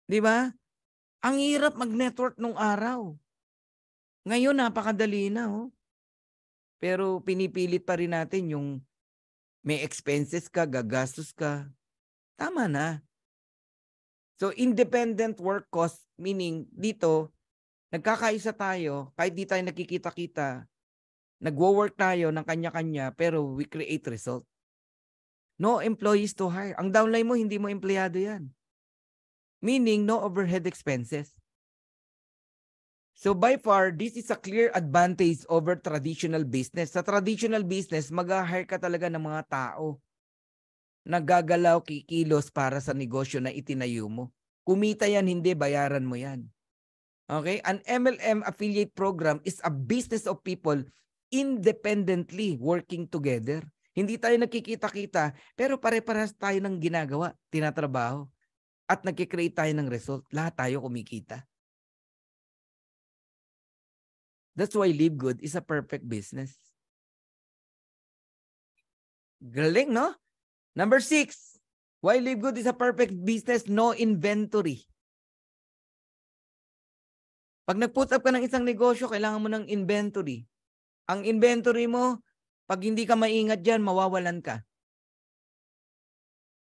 Di ba? Ang hirap mag-network nung araw. Ngayon, napakadali na. Oh. Pero pinipilit pa rin natin yung may expenses ka, gagastos ka. Tama na. So independent work cost, meaning dito, nagkakaisa tayo, kahit di tayo nakikita-kita, nagwo-work tayo ng kanya-kanya, pero we create result. No employees to hire. Ang downline mo, hindi mo empleyado yan. Meaning, no overhead expenses. So by far, this is a clear advantage over traditional business. Sa traditional business, mag-hire ka talaga ng mga tao nagagalaw kikilos para sa negosyo na itinayo mo. Kumita yan, hindi bayaran mo yan. Okay? An MLM affiliate program is a business of people independently working together. Hindi tayo nakikita-kita, pero pare-parehas tayo ng ginagawa, tinatrabaho, at nagkikreate tayo ng result. Lahat tayo kumikita. That's why Live Good is a perfect business. Galing, no? Number six, why Live Good is a perfect business, no inventory. Pag nag-put up ka ng isang negosyo, kailangan mo ng inventory. Ang inventory mo, pag hindi ka maingat dyan, mawawalan ka.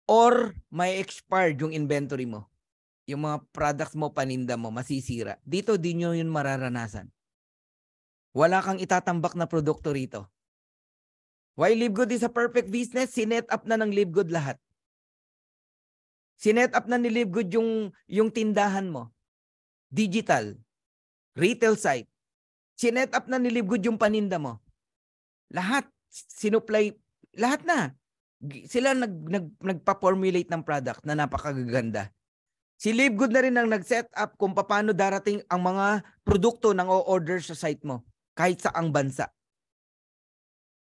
Or may expired yung inventory mo. Yung mga products mo, paninda mo, masisira. Dito, di nyo yun mararanasan. Wala kang itatambak na produkto rito. Why LiveGood is a perfect business? Sinet up na ng LiveGood lahat. Sinet up na ni LiveGood yung, yung tindahan mo. Digital. Retail site. Sinet up na ni LiveGood yung paninda mo. Lahat. Sinuplay. Lahat na. Sila nag, nag, nagpa-formulate ng product na napakaganda. Si LiveGood na rin ang nag-set up kung paano darating ang mga produkto ng o-order sa site mo kahit ang bansa.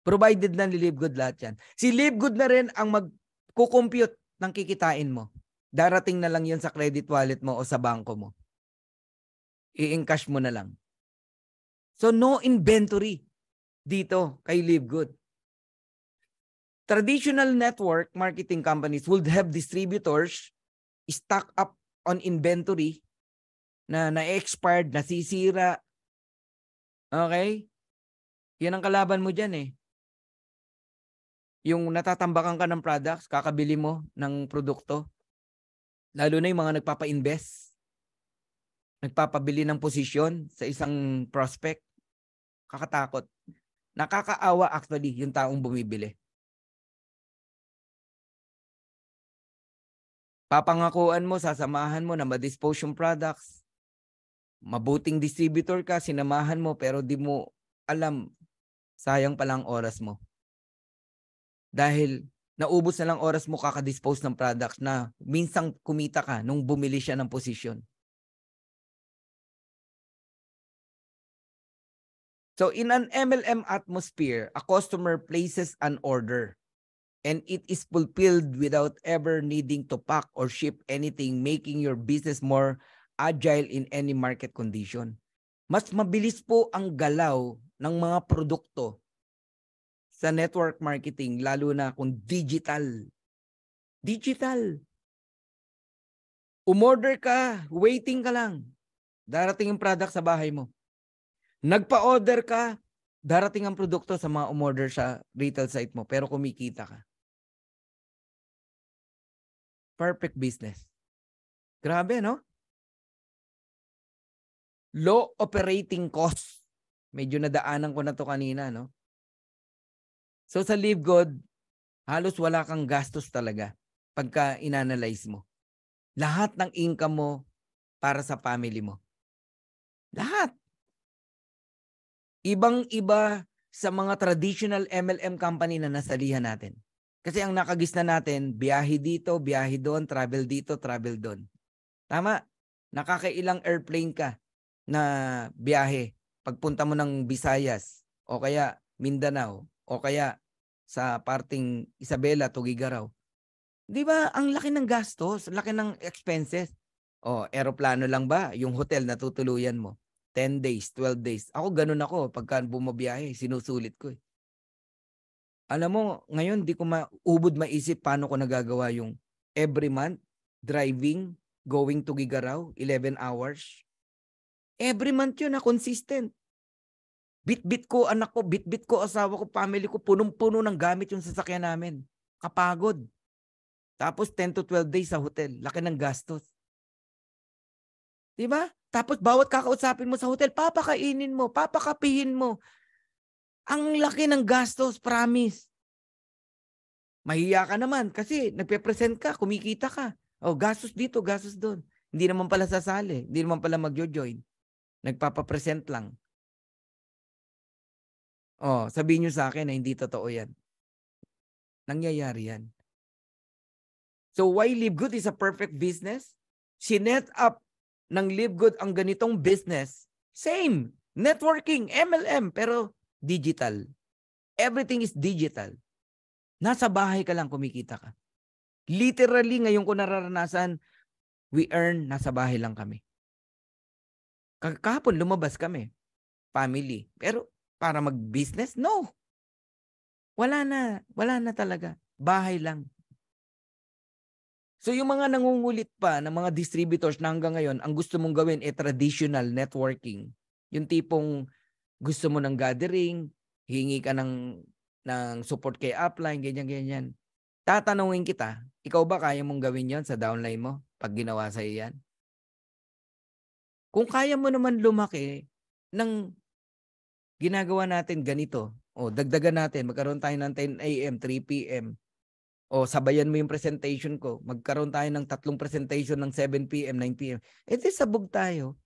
Provided na ni Live Good lahat yan. Si Live Good na rin ang magkukompute ng kikitain mo. Darating na lang yon sa credit wallet mo o sa bangko mo. I-encash mo na lang. So no inventory dito kay Live Good. Traditional network marketing companies would have distributors stock up on inventory na na-expired, nasisira, Okay? Yan ang kalaban mo dyan eh. Yung natatambakan ka ng products, kakabili mo ng produkto. Lalo na yung mga nagpapa-invest. Nagpapabili ng posisyon sa isang prospect. Kakatakot. Nakakaawa actually yung taong bumibili. Papangakuan mo, sasamahan mo na ma-dispose yung products mabuting distributor ka, sinamahan mo pero di mo alam, sayang pa lang oras mo. Dahil naubos na lang oras mo kakadispose ng product na minsang kumita ka nung bumili siya ng position. So in an MLM atmosphere, a customer places an order and it is fulfilled without ever needing to pack or ship anything, making your business more agile in any market condition. Mas mabilis po ang galaw ng mga produkto sa network marketing, lalo na kung digital. Digital. Umorder ka, waiting ka lang. Darating yung product sa bahay mo. Nagpa-order ka, darating ang produkto sa mga umorder sa retail site mo, pero kumikita ka. Perfect business. Grabe, no? Low operating cost. Medyo nadaanan ko na to kanina, no? So sa Live God, halos wala kang gastos talaga pagka inanalyze mo. Lahat ng income mo para sa family mo. Lahat. Ibang-iba sa mga traditional MLM company na nasalihan natin. Kasi ang nakagisna natin, biyahe dito, biyahe doon, travel dito, travel doon. Tama. Nakakailang airplane ka na biyahe pagpunta mo ng Visayas o kaya Mindanao o kaya sa parting Isabela, Tugigaraw. 'Di ba? Ang laki ng gastos, laki ng expenses. O, eroplano lang ba yung hotel na tutuluyan mo? 10 days, 12 days. Ako ganun ako pagka bumabiyahe, sinusulit ko eh. Alam mo, ngayon di ko maubod maisip paano ko nagagawa yung every month driving going to Gigaraw, 11 hours. Every month yun na consistent. Bit-bit ko anak ko, bit-bit ko asawa ko, family ko, punong-puno ng gamit yung sasakyan namin. Kapagod. Tapos 10 to 12 days sa hotel. Laki ng gastos. Di ba? Tapos bawat kakausapin mo sa hotel, papakainin mo, papakapihin mo. Ang laki ng gastos, promise. Mahiya ka naman kasi nagpe-present ka, kumikita ka. O, oh, gastos dito, gastos doon. Hindi naman pala sasali. Hindi naman pala mag join Nagpapapresent lang. Oh, sabihin niyo sa akin na hindi totoo yan. Nangyayari yan. So why Live Good is a perfect business? net up ng Live Good ang ganitong business. Same, networking, MLM, pero digital. Everything is digital. Nasa bahay ka lang kumikita ka. Literally, ngayon ko nararanasan, we earn, nasa bahay lang kami. Kahapon lumabas kami, family. Pero para mag-business, no. Wala na, wala na talaga. Bahay lang. So yung mga nangungulit pa ng mga distributors na hanggang ngayon, ang gusto mong gawin ay e traditional networking. Yung tipong gusto mo ng gathering, hingi ka ng, ng support kay upline, ganyan, ganyan. Tatanungin kita, ikaw ba kaya mong gawin yon sa downline mo pag ginawa sa iyo yan? Kung kaya mo naman lumaki ng ginagawa natin ganito, o dagdagan natin, magkaroon tayo ng 10 a.m., 3 p.m., o sabayan mo yung presentation ko, magkaroon tayo ng tatlong presentation ng 7 p.m., 9 p.m., edi eh sabog tayo.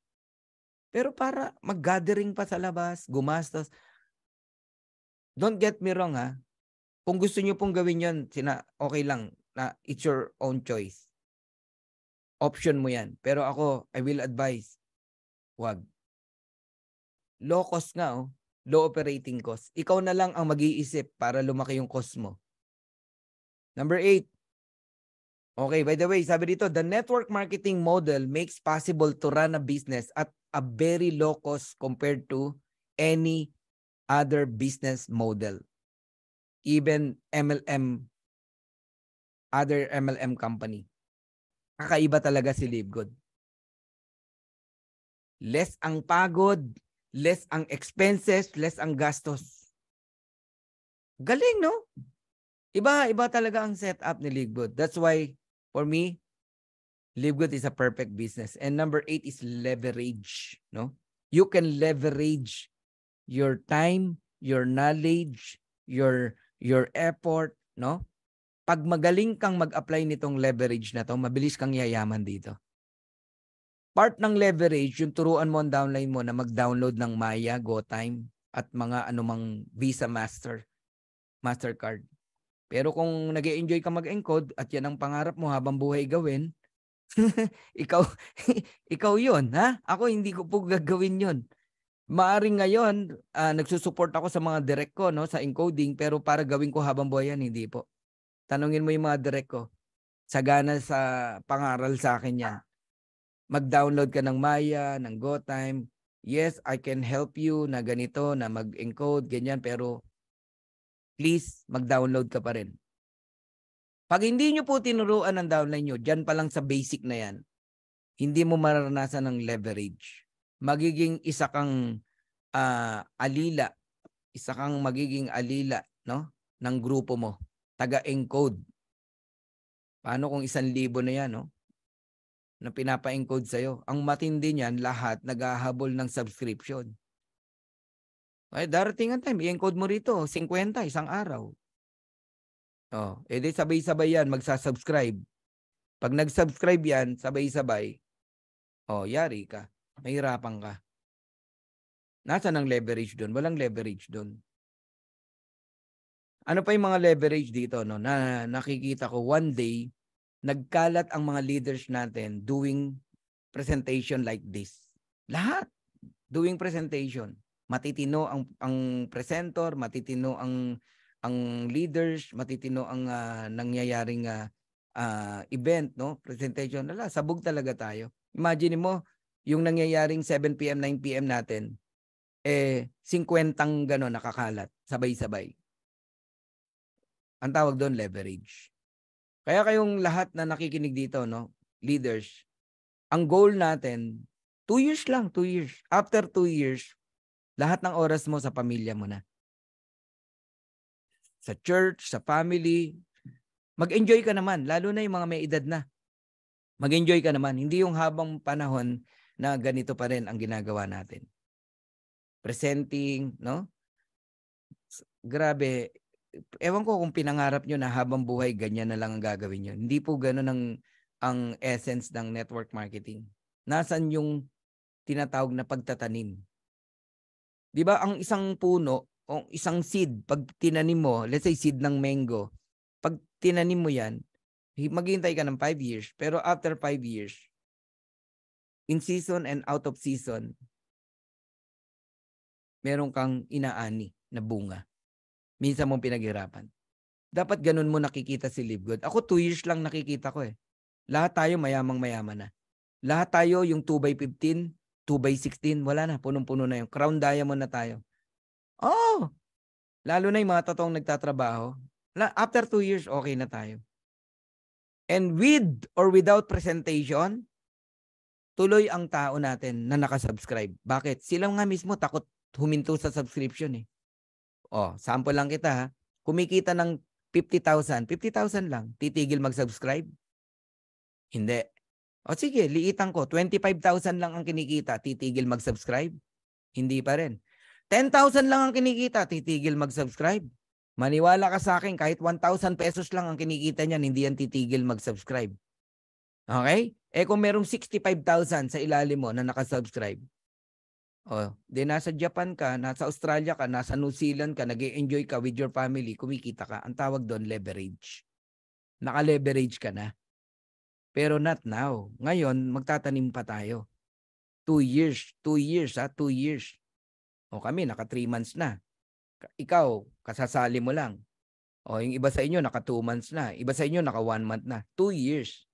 Pero para mag-gathering pa sa labas, gumastos, don't get me wrong ha, kung gusto nyo pong gawin yon sina, okay lang, na it's your own choice. Option mo yan. Pero ako, I will advise, Wag. Low cost nga oh. Low operating cost. Ikaw na lang ang mag-iisip para lumaki yung cost mo. Number eight. Okay, by the way, sabi dito, the network marketing model makes possible to run a business at a very low cost compared to any other business model. Even MLM, other MLM company. Kakaiba talaga si LiveGood less ang pagod, less ang expenses, less ang gastos. Galing, no? Iba, iba talaga ang setup ni Livegood. That's why, for me, Livegood is a perfect business. And number eight is leverage, no? You can leverage your time, your knowledge, your your effort, no? Pag magaling kang mag-apply nitong leverage na to, mabilis kang yayaman dito part ng leverage, yung turuan mo ang downline mo na mag-download ng Maya, GoTime, at mga anumang Visa Master, MasterCard. Pero kung nag enjoy ka mag-encode at yan ang pangarap mo habang buhay gawin, ikaw, ikaw yon ha? Ako hindi ko po gagawin yon Maaring ngayon, uh, ah, nagsusuport ako sa mga direct ko, no, sa encoding, pero para gawin ko habang buhay yan, hindi po. Tanungin mo yung mga direct ko. Sagana sa pangaral sa akin yan mag-download ka ng Maya, ng GoTime. Yes, I can help you na ganito, na mag-encode, ganyan, pero please mag-download ka pa rin. Pag hindi nyo po tinuruan ang downline nyo, dyan pa lang sa basic na yan, hindi mo maranasan ng leverage. Magiging isa kang uh, alila, isa kang magiging alila no, ng grupo mo. Taga-encode. Paano kung isang libo na yan, no? na pinapa-encode sa'yo. Ang matindi niyan, lahat naghahabol ng subscription. Ay, darating ang time, i-encode mo rito, 50, isang araw. Oh, edi eh sabay-sabay yan, magsasubscribe. Pag nag-subscribe yan, sabay-sabay, oh, yari ka. Mahirapan ka. Nasaan ang leverage doon? Walang leverage doon. Ano pa yung mga leverage dito? No? Na nakikita ko one day, nagkalat ang mga leaders natin doing presentation like this. Lahat doing presentation. Matitino ang ang presenter, matitino ang ang leaders, matitino ang uh, nangyayaring uh, uh, event, no? Presentation. Ala, sabog talaga tayo. Imagine mo yung nangyayaring 7 PM 9 PM natin eh 50 ang gano nakakalat sabay-sabay. Ang tawag doon leverage. Kaya kayong lahat na nakikinig dito, no? Leaders, ang goal natin, two years lang, two years. After two years, lahat ng oras mo sa pamilya mo na. Sa church, sa family, mag-enjoy ka naman, lalo na yung mga may edad na. Mag-enjoy ka naman, hindi yung habang panahon na ganito pa rin ang ginagawa natin. Presenting, no? Grabe, ewan ko kung pinangarap nyo na habang buhay ganyan na lang ang gagawin nyo. Hindi po ganun ang, ang essence ng network marketing. Nasaan yung tinatawag na pagtatanim? Di ba ang isang puno o isang seed, pag tinanim mo, let's say seed ng mango, pag tinanim mo yan, maghihintay ka ng 5 years. Pero after 5 years, in season and out of season, meron kang inaani na bunga minsan mong pinaghirapan. Dapat ganun mo nakikita si Live Good. Ako two years lang nakikita ko eh. Lahat tayo mayamang mayaman na. Lahat tayo yung 2 by 15, 2 by 16, wala na, punong-puno na yung crown diamond na tayo. Oh! Lalo na yung mga totoong nagtatrabaho. After 2 years, okay na tayo. And with or without presentation, tuloy ang tao natin na nakasubscribe. Bakit? Sila nga mismo takot huminto sa subscription eh. Oh, sample lang kita ha. Kumikita ng 50,000, 50,000 lang. Titigil mag-subscribe? Hindi. O sige, liitan ko. 25,000 lang ang kinikita. Titigil mag-subscribe? Hindi pa rin. 10,000 lang ang kinikita. Titigil mag-subscribe? Maniwala ka sa akin, kahit 1,000 pesos lang ang kinikita niyan, hindi yan titigil mag-subscribe. Okay? Eh kung merong 65,000 sa ilalim mo na nakasubscribe, Oh, di nasa Japan ka, nasa Australia ka, nasa New Zealand ka, nag enjoy ka with your family, kumikita ka. Ang tawag doon, leverage. Naka-leverage ka na. Pero not now. Ngayon, magtatanim pa tayo. Two years. Two years, ha? Ah, two years. O oh, kami, naka three months na. Ikaw, kasasali mo lang. O oh, yung iba sa inyo, naka two months na. Iba sa inyo, naka one month na. Two years.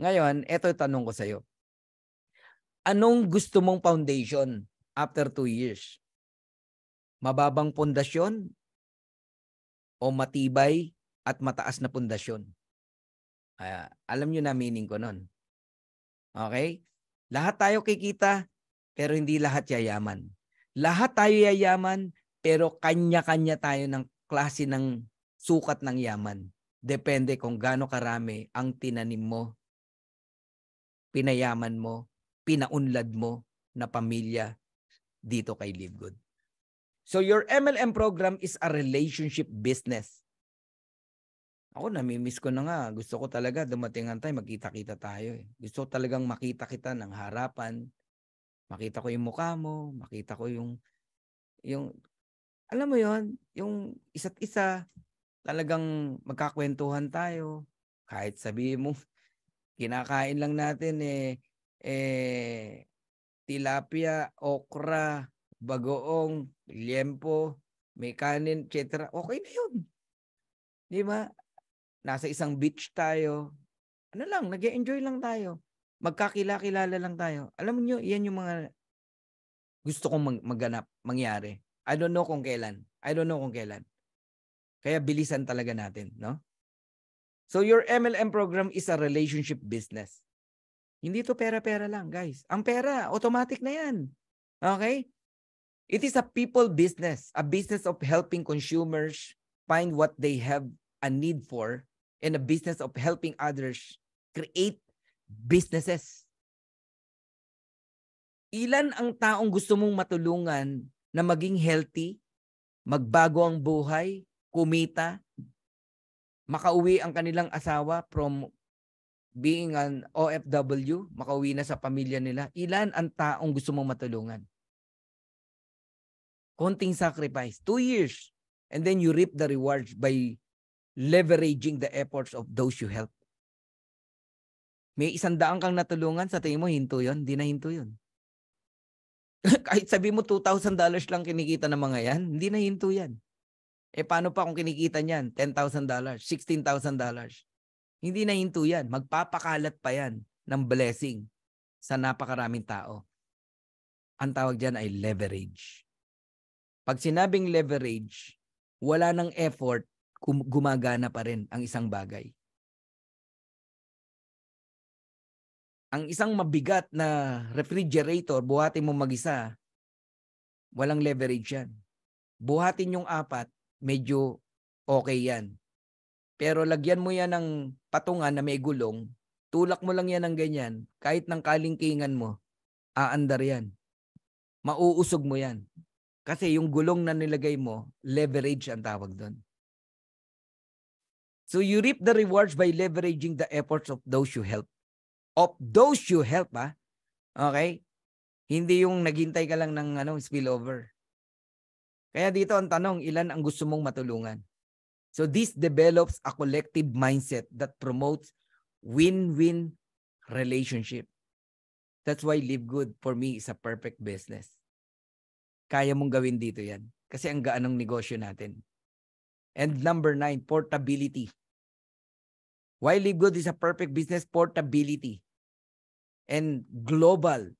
Ngayon, eto yung tanong ko sa'yo. Anong gusto mong foundation? after two years? Mababang pundasyon o matibay at mataas na pundasyon? Uh, alam nyo na meaning ko nun. Okay? Lahat tayo kikita, pero hindi lahat yayaman. Lahat tayo yayaman, pero kanya-kanya tayo ng klase ng sukat ng yaman. Depende kung gaano karami ang tinanim mo, pinayaman mo, pinaunlad mo na pamilya dito kay Livegood. So your MLM program is a relationship business. Ako namimiss ko na nga. Gusto ko talaga dumating ang time, magkita-kita tayo. Eh. Gusto ko talagang makita kita ng harapan. Makita ko yung mukha mo, makita ko yung yung alam mo yon, yung isa't isa talagang magkakwentuhan tayo. Kahit sabihin mo kinakain lang natin eh eh tilapia, okra, bagoong, liempo, may kanin, etc. Okay na yun. Di ba? Nasa isang beach tayo. Ano lang, nag enjoy lang tayo. Magkakilakilala lang tayo. Alam niyo, yan yung mga gusto kong mag- maganap, mangyari. I don't know kung kailan. I don't know kung kailan. Kaya bilisan talaga natin, no? So your MLM program is a relationship business. Hindi to pera-pera lang, guys. Ang pera, automatic na yan. Okay? It is a people business, a business of helping consumers find what they have a need for and a business of helping others create businesses. Ilan ang taong gusto mong matulungan na maging healthy, magbago ang buhay, kumita, makauwi ang kanilang asawa from being an OFW, makauwi na sa pamilya nila, ilan ang taong gusto mong matulungan? Konting sacrifice, two years. And then you reap the rewards by leveraging the efforts of those you help. May isang daang kang natulungan, sa tingin mo, hinto yun? Hindi na hinto yun. Kahit sabi mo, $2,000 lang kinikita ng mga yan, hindi na hinto yan. Eh paano pa kung kinikita niyan? $10,000, $16,000. Hindi na hinto yan. Magpapakalat pa yan ng blessing sa napakaraming tao. Ang tawag dyan ay leverage. Pag sinabing leverage, wala ng effort gumagana pa rin ang isang bagay. Ang isang mabigat na refrigerator, buhatin mo mag-isa, walang leverage yan. Buhatin yung apat, medyo okay yan. Pero lagyan mo yan ng patungan na may gulong, tulak mo lang yan ng ganyan, kahit ng kalingkingan mo, aandar yan. Mauusog mo yan. Kasi yung gulong na nilagay mo, leverage ang tawag doon. So you reap the rewards by leveraging the efforts of those you help. Of those you help, ah. Okay? Hindi yung naghintay ka lang ng ano, spillover. Kaya dito ang tanong, ilan ang gusto mong matulungan? So this develops a collective mindset that promotes win-win relationship. That's why Live Good for me is a perfect business. Kaya mong gawin dito yan. Kasi ang gaanong negosyo natin. And number nine, portability. Why Live Good is a perfect business? Portability. And global.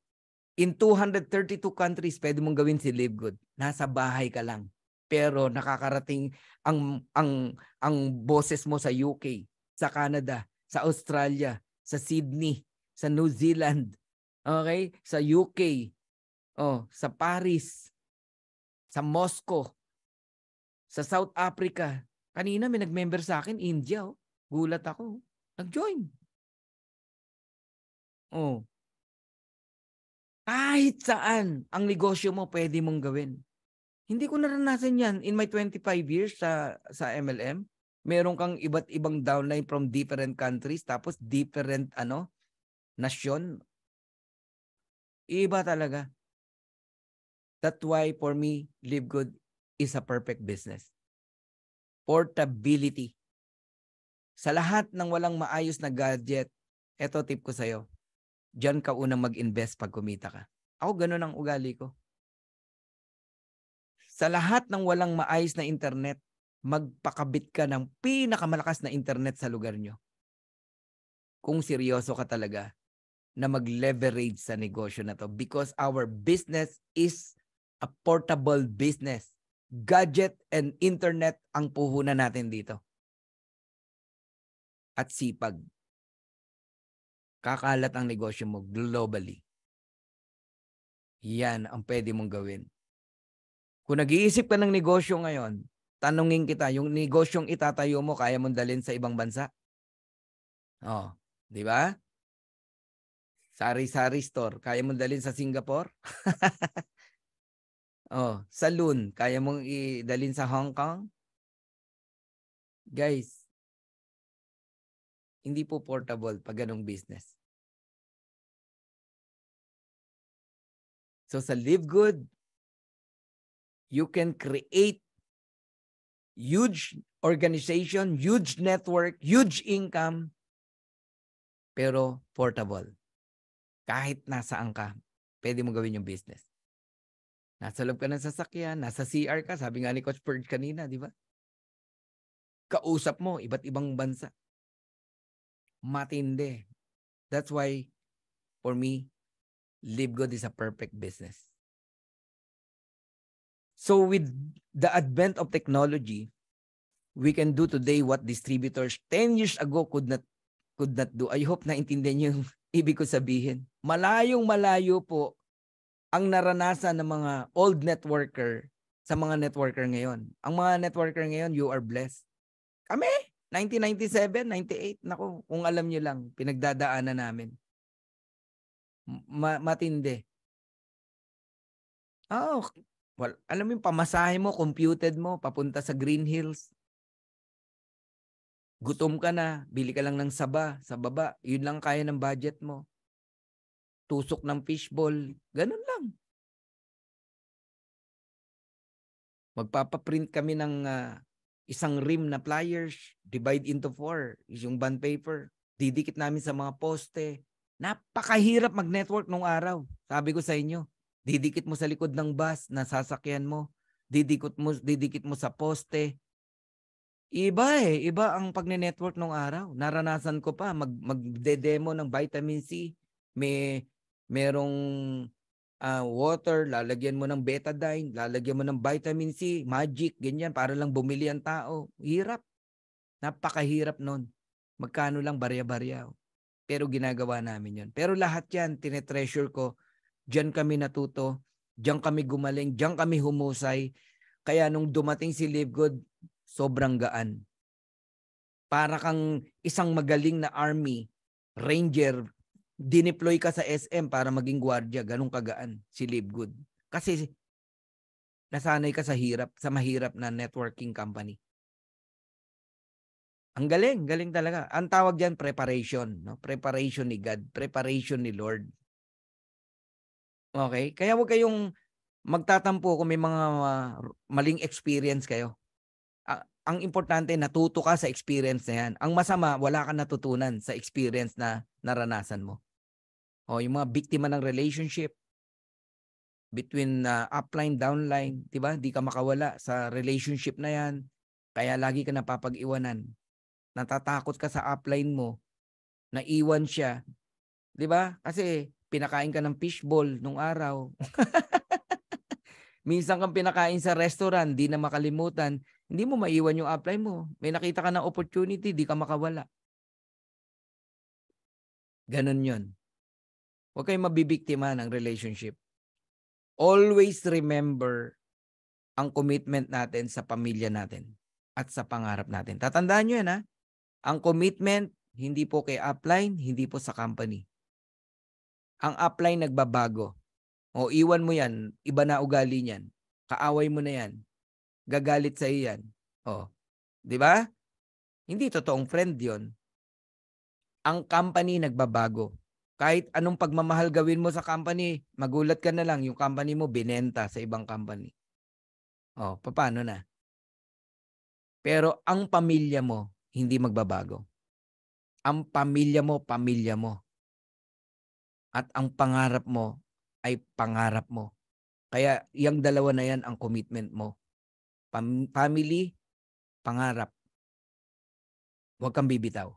In 232 countries, pwede mong gawin si Live Good. Nasa bahay ka lang pero nakakarating ang ang ang boses mo sa UK, sa Canada, sa Australia, sa Sydney, sa New Zealand, okay? Sa UK, oh, sa Paris, sa Moscow, sa South Africa. Kanina may nag-member sa akin, India, oh. Gulat ako. Nag-join. Oh. Kahit saan ang negosyo mo pwede mong gawin. Hindi ko naranasan yan in my 25 years sa sa MLM. Meron kang iba't ibang downline from different countries tapos different ano nasyon. Iba talaga. That's why for me, Live Good is a perfect business. Portability. Sa lahat ng walang maayos na gadget, eto tip ko sa'yo. Diyan ka unang mag-invest pag kumita ka. Ako ganun ang ugali ko. Sa lahat ng walang maayos na internet, magpakabit ka ng pinakamalakas na internet sa lugar nyo. Kung seryoso ka talaga na mag-leverage sa negosyo na to because our business is a portable business. Gadget and internet ang puhunan natin dito. At sipag. Kakalat ang negosyo mo globally. Yan ang pwede mong gawin. Kung nag-iisip ka ng negosyo ngayon, tanungin kita, yung negosyong itatayo mo, kaya mong dalhin sa ibang bansa? Oh, di ba? Sari-sari store, kaya mong dalhin sa Singapore? oh, saloon, kaya mong idalhin sa Hong Kong? Guys, hindi po portable pag ganong business. So sa live good, you can create huge organization, huge network, huge income, pero portable. Kahit nasaan ka, pwede mo gawin yung business. Nasa loob ka ng sasakyan, nasa CR ka, sabi nga ni Coach Purge kanina, di ba? Kausap mo, iba't ibang bansa. Matindi. That's why, for me, Live LiveGood is a perfect business. So with the advent of technology, we can do today what distributors 10 years ago could not could not do. I hope na naintindihan niyo yung ibig ko sabihin. Malayong malayo po ang naranasan ng mga old networker sa mga networker ngayon. Ang mga networker ngayon, you are blessed. Kami, 1997, 98, nako, kung alam niyo lang, pinagdadaanan namin. Ma- matindi. Oh, Well, alam mo yung pamasahe mo, computed mo, papunta sa Green Hills. Gutom ka na, bili ka lang ng saba sa baba. Yun lang kaya ng budget mo. Tusok ng fishball, ganun lang. Magpapaprint kami ng uh, isang rim na pliers, divide into four, yung bond paper. Didikit namin sa mga poste. Napakahirap mag-network nung araw. Sabi ko sa inyo, Didikit mo sa likod ng bus, na sasakyan mo. didikit mo, didikit mo sa poste. Iba eh. Iba ang pagne-network nung araw. Naranasan ko pa. Mag, magde-demo ng vitamin C. May merong uh, water, lalagyan mo ng betadine, lalagyan mo ng vitamin C, magic, ganyan, para lang bumili ang tao. Hirap. Napakahirap nun. Magkano lang barya-barya. Oh. Pero ginagawa namin yon Pero lahat yan, tinetreasure ko Diyan kami natuto, diyan kami gumaling, diyan kami humusay. Kaya nung dumating si Livgood, sobrang gaan. Para kang isang magaling na army, ranger, dineploy ka sa SM para maging gwardiya, ganun kagaan si Livgood. Kasi nasanay ka sa hirap, sa mahirap na networking company. Ang galing, galing talaga. Ang tawag diyan preparation, no? Preparation ni God, preparation ni Lord. Okay? Kaya wag kayong magtatampo kung may mga maling experience kayo. Ang importante, natuto ka sa experience na yan. Ang masama, wala kang natutunan sa experience na naranasan mo. O yung mga biktima ng relationship between uh, upline, downline, di ba? Di ka makawala sa relationship na yan. Kaya lagi ka napapag-iwanan. Natatakot ka sa upline mo. na iwan siya. Di ba? Kasi pinakain ka ng fishball nung araw. Minsan kang pinakain sa restaurant, di na makalimutan, hindi mo maiwan yung apply mo. May nakita ka ng opportunity, di ka makawala. Ganon yon. Huwag kayong mabibiktima ng relationship. Always remember ang commitment natin sa pamilya natin at sa pangarap natin. Tatandaan nyo yan ha. Ang commitment, hindi po kay upline, hindi po sa company ang apply nagbabago. O iwan mo yan, iba na ugali niyan. Kaaway mo na yan. Gagalit sa iyan. O, di ba? Hindi totoong friend yon. Ang company nagbabago. Kahit anong pagmamahal gawin mo sa company, magulat ka na lang yung company mo binenta sa ibang company. O, paano na? Pero ang pamilya mo, hindi magbabago. Ang pamilya mo, pamilya mo at ang pangarap mo ay pangarap mo. Kaya yung dalawa na yan ang commitment mo. Pam- family, pangarap. Huwag kang bibitaw.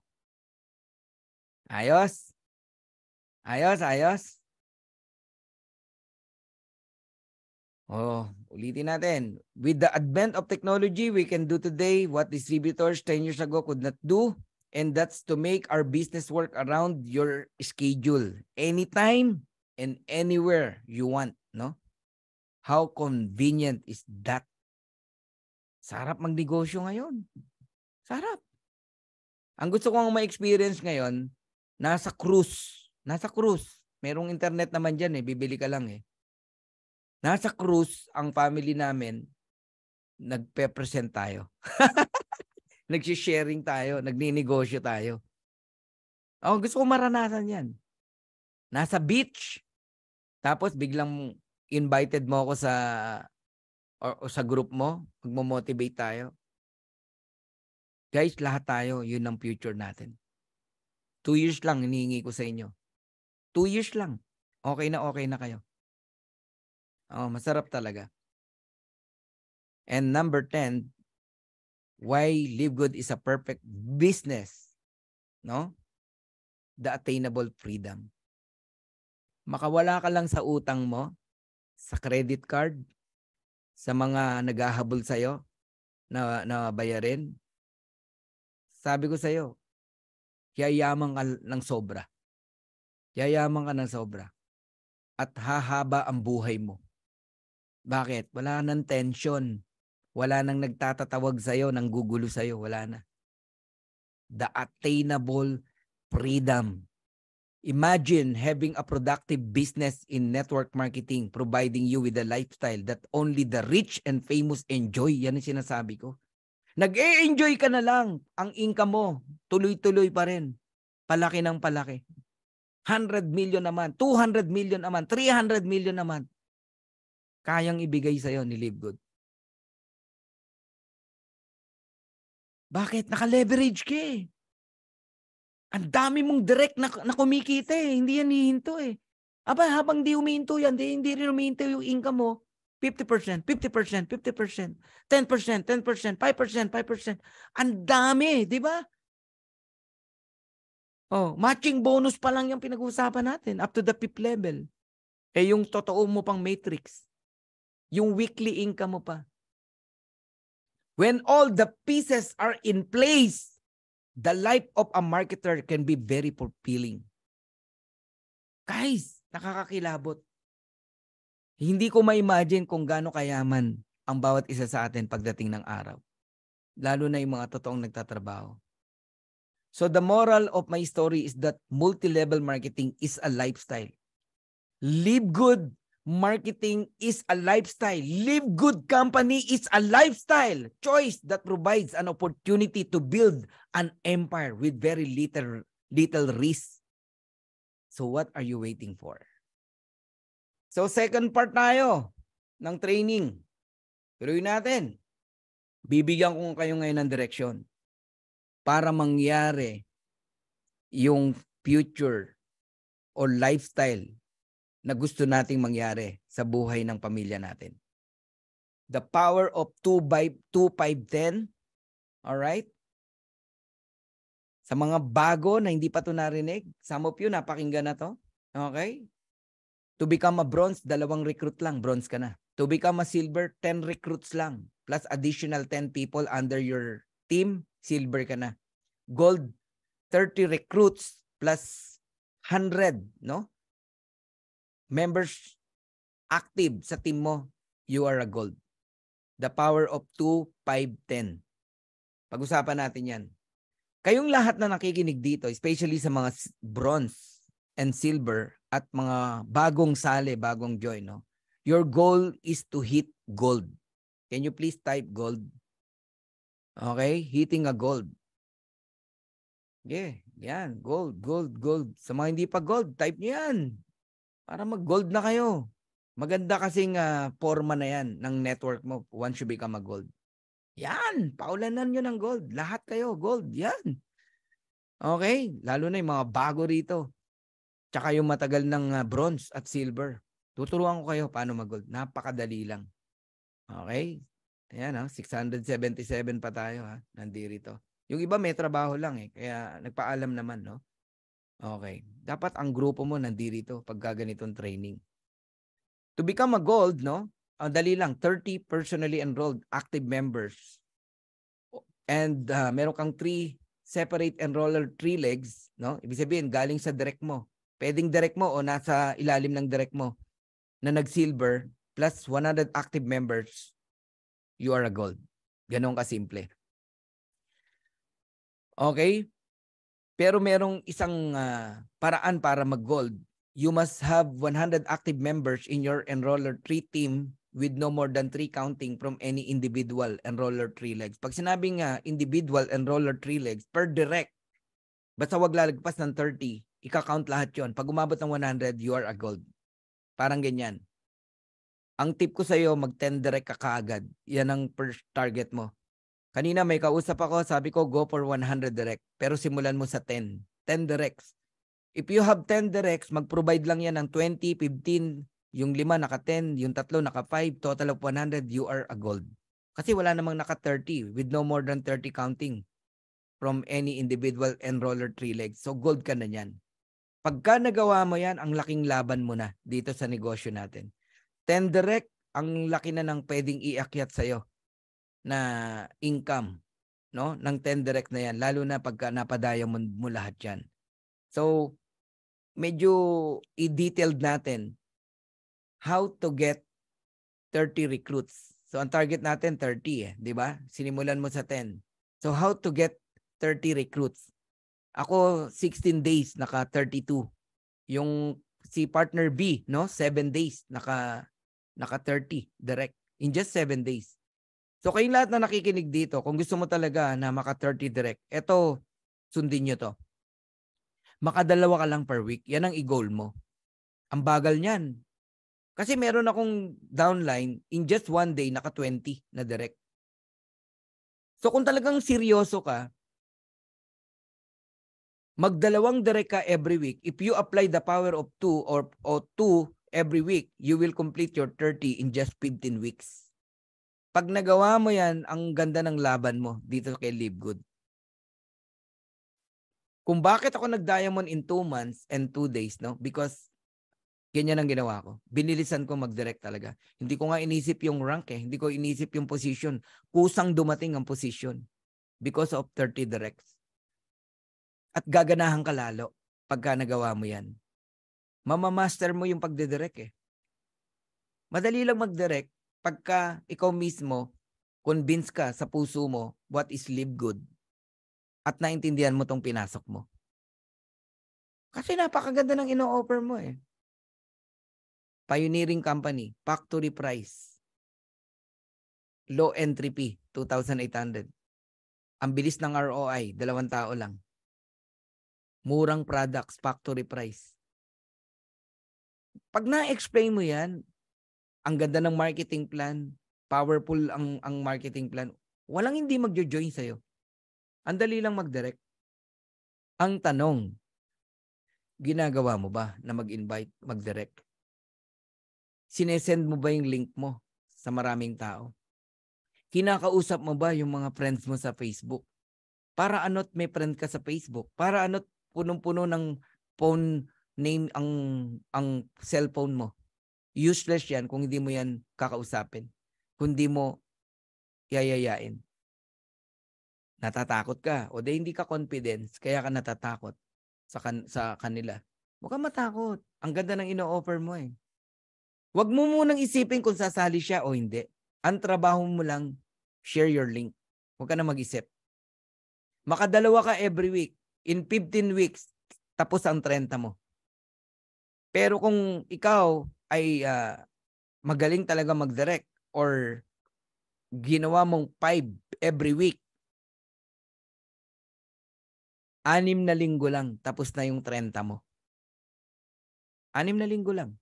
Ayos? Ayos, ayos? Oh, ulitin natin. With the advent of technology, we can do today what distributors 10 years ago could not do and that's to make our business work around your schedule anytime and anywhere you want no how convenient is that sarap magnegosyo ngayon sarap ang gusto kong ma-experience ngayon nasa cruise nasa cruise merong internet naman diyan eh bibili ka lang eh nasa cruise ang family namin nagpe-present tayo nag Nagsisharing tayo, nagninegosyo tayo. Oh, gusto ko maranasan yan. Nasa beach. Tapos biglang invited mo ako sa o, o sa group mo, magmo-motivate tayo. Guys, lahat tayo, yun ang future natin. Two years lang hinihingi ko sa inyo. Two years lang. Okay na okay na kayo. Oh, masarap talaga. And number 10, why Live Good is a perfect business. No? The attainable freedom. Makawala ka lang sa utang mo, sa credit card, sa mga naghahabol sa iyo na, na bayarin. Sabi ko sa iyo yayaman ka ng sobra. Yayaman ka ng sobra. At hahaba ang buhay mo. Bakit? Wala nang tension. Wala nang nagtatatawag sa iyo nang gugulo sa iyo Wala na. The attainable freedom. Imagine having a productive business in network marketing providing you with a lifestyle that only the rich and famous enjoy. Yan ang sinasabi ko. Nag-e-enjoy ka na lang. Ang income mo, tuloy-tuloy pa rin. Palaki ng palaki. 100 million naman, 200 million naman, 300 million naman. Kayang ibigay sa iyo ni Live Good. Bakit? Naka-leverage ka eh. Ang dami mong direct na, na kumikita eh. Hindi yan hihinto eh. Aba, habang di humihinto yan, di, hindi rin humihinto yung income mo, 50%, 50%, 50%, 10%, 10%, 5%, 5%. Ang dami, di ba? Oh, matching bonus pa lang yung pinag-uusapan natin up to the fifth level. Eh yung totoo mo pang matrix. Yung weekly income mo pa. When all the pieces are in place, the life of a marketer can be very fulfilling. Guys, nakakakilabot. Hindi ko ma-imagine kung gaano kayaman ang bawat isa sa atin pagdating ng araw. Lalo na yung mga totoong nagtatrabaho. So the moral of my story is that multi-level marketing is a lifestyle. Live good Marketing is a lifestyle. Live Good Company is a lifestyle choice that provides an opportunity to build an empire with very little little risk. So what are you waiting for? So second part tayo ng training. Tuloy natin. Bibigyan ko kayo ngayon ng direction para mangyari yung future or lifestyle na gusto nating mangyari sa buhay ng pamilya natin. The power of 2 by 2 5 10. All right? Sa mga bago na hindi pa to narinig, some of you napakinggan na to. Okay? To become a bronze, dalawang recruit lang, bronze ka na. To become a silver, 10 recruits lang. Plus additional 10 people under your team, silver ka na. Gold, 30 recruits plus 100, no? members active sa team mo, you are a gold. The power of 2, 5, 10. Pag-usapan natin yan. Kayong lahat na nakikinig dito, especially sa mga bronze and silver at mga bagong sale, bagong join, no? your goal is to hit gold. Can you please type gold? Okay? Hitting a gold. Yeah, yan. Gold, gold, gold. Sa mga hindi pa gold, type nyo yan. Para mag-gold na kayo. Maganda kasing uh, forma na yan ng network mo once you become a gold. Yan, paulanan nyo ng gold. Lahat kayo, gold. Yan. Okay, lalo na yung mga bago rito. Tsaka yung matagal ng uh, bronze at silver. Tuturuan ko kayo paano mag-gold. Napakadali lang. Okay? Ayan, ha? Ah. 677 pa tayo. Ha? Nandirito. Yung iba may trabaho lang eh. Kaya nagpaalam naman, no? Okay. Dapat ang grupo mo nandito pag gaganitong training. To become a gold, no? Ang ah, dali lang, 30 personally enrolled active members. And uh, meron kang 3 separate enroller 3 legs, no? Ibig sabihin, galing sa direct mo. Pwedeng direct mo o nasa ilalim ng direct mo na nag-silver plus 100 active members, you are a gold. Ganon kasimple. Okay? Pero merong isang uh, paraan para mag-gold. You must have 100 active members in your enroller tree team with no more than 3 counting from any individual enroller tree legs. Pag sinabing uh, individual enroller tree legs, per direct, basta wag lalagpas ng 30, ika-count lahat yon. Pag umabot ng 100, you are a gold. Parang ganyan. Ang tip ko sa'yo, mag-10 direct ka kaagad. Yan ang first target mo. Kanina may kausap ako, sabi ko go for 100 direct. Pero simulan mo sa 10. 10 directs. If you have 10 directs, mag-provide lang yan ng 20, 15, yung 5 naka 10, yung 3 naka 5, total of 100, you are a gold. Kasi wala namang naka 30 with no more than 30 counting from any individual enroller three legs. So gold ka na yan. Pagka nagawa mo yan, ang laking laban mo na dito sa negosyo natin. 10 direct, ang laki na ng pwedeng iakyat sa'yo na income no ng 10 direct na yan lalo na pagka napadaya mo, mo lahat yan. So medyo i-detailed natin how to get 30 recruits. So ang target natin 30 eh, 'di ba? Sinimulan mo sa 10. So how to get 30 recruits. Ako 16 days naka 32. Yung si partner B, no, 7 days naka naka 30 direct in just 7 days. So kayong lahat na nakikinig dito, kung gusto mo talaga na maka 30 direct, eto, sundin nyo to. Makadalawa ka lang per week. Yan ang i-goal mo. Ang bagal niyan. Kasi meron akong downline, in just one day, naka 20 na direct. So kung talagang seryoso ka, magdalawang direct ka every week. If you apply the power of 2 or, or 2 every week, you will complete your 30 in just 15 weeks. Pag nagawa mo yan, ang ganda ng laban mo dito kay Live Good. Kung bakit ako nag-diamond in 2 months and 2 days, no? Because ganyan ang ginawa ko. Binilisan ko mag-direct talaga. Hindi ko nga inisip yung rank eh. Hindi ko inisip yung position. Kusang dumating ang position because of 30 directs. At gaganahan ka lalo pagka nagawa mo yan. Mamamaster mo yung pagdedirect eh. Madali lang mag-direct pagka ikaw mismo convince ka sa puso mo what is live good at naintindihan mo tong pinasok mo. Kasi napakaganda ng ino-offer mo eh. Pioneering company, factory price, low entry fee, 2,800. Ang bilis ng ROI, dalawang tao lang. Murang products, factory price. Pag na-explain mo yan, ang ganda ng marketing plan. Powerful ang ang marketing plan. Walang hindi magjo-join sa iyo. Ang dali lang mag-direct. Ang tanong, ginagawa mo ba na mag-invite, mag-direct? Sinesend mo ba yung link mo sa maraming tao? Kinakausap mo ba yung mga friends mo sa Facebook? Para ano't may friend ka sa Facebook? Para ano't punong-puno ng phone name ang ang cellphone mo? Useless yan kung hindi mo yan kakausapin. Kung hindi mo yayayain. Natatakot ka. O de hindi ka confidence, kaya ka natatakot sa, kan- sa kanila. Huwag kang matakot. Ang ganda ng ino-offer mo eh. Huwag mo munang isipin kung sasali siya o hindi. Ang trabaho mo lang, share your link. Huwag ka na mag-isip. Makadalawa ka every week. In 15 weeks, tapos ang 30 mo. Pero kung ikaw, ay uh, magaling talaga mag-direct or ginawa mong 5 every week, anim na linggo lang tapos na yung 30 mo. Anim na linggo lang.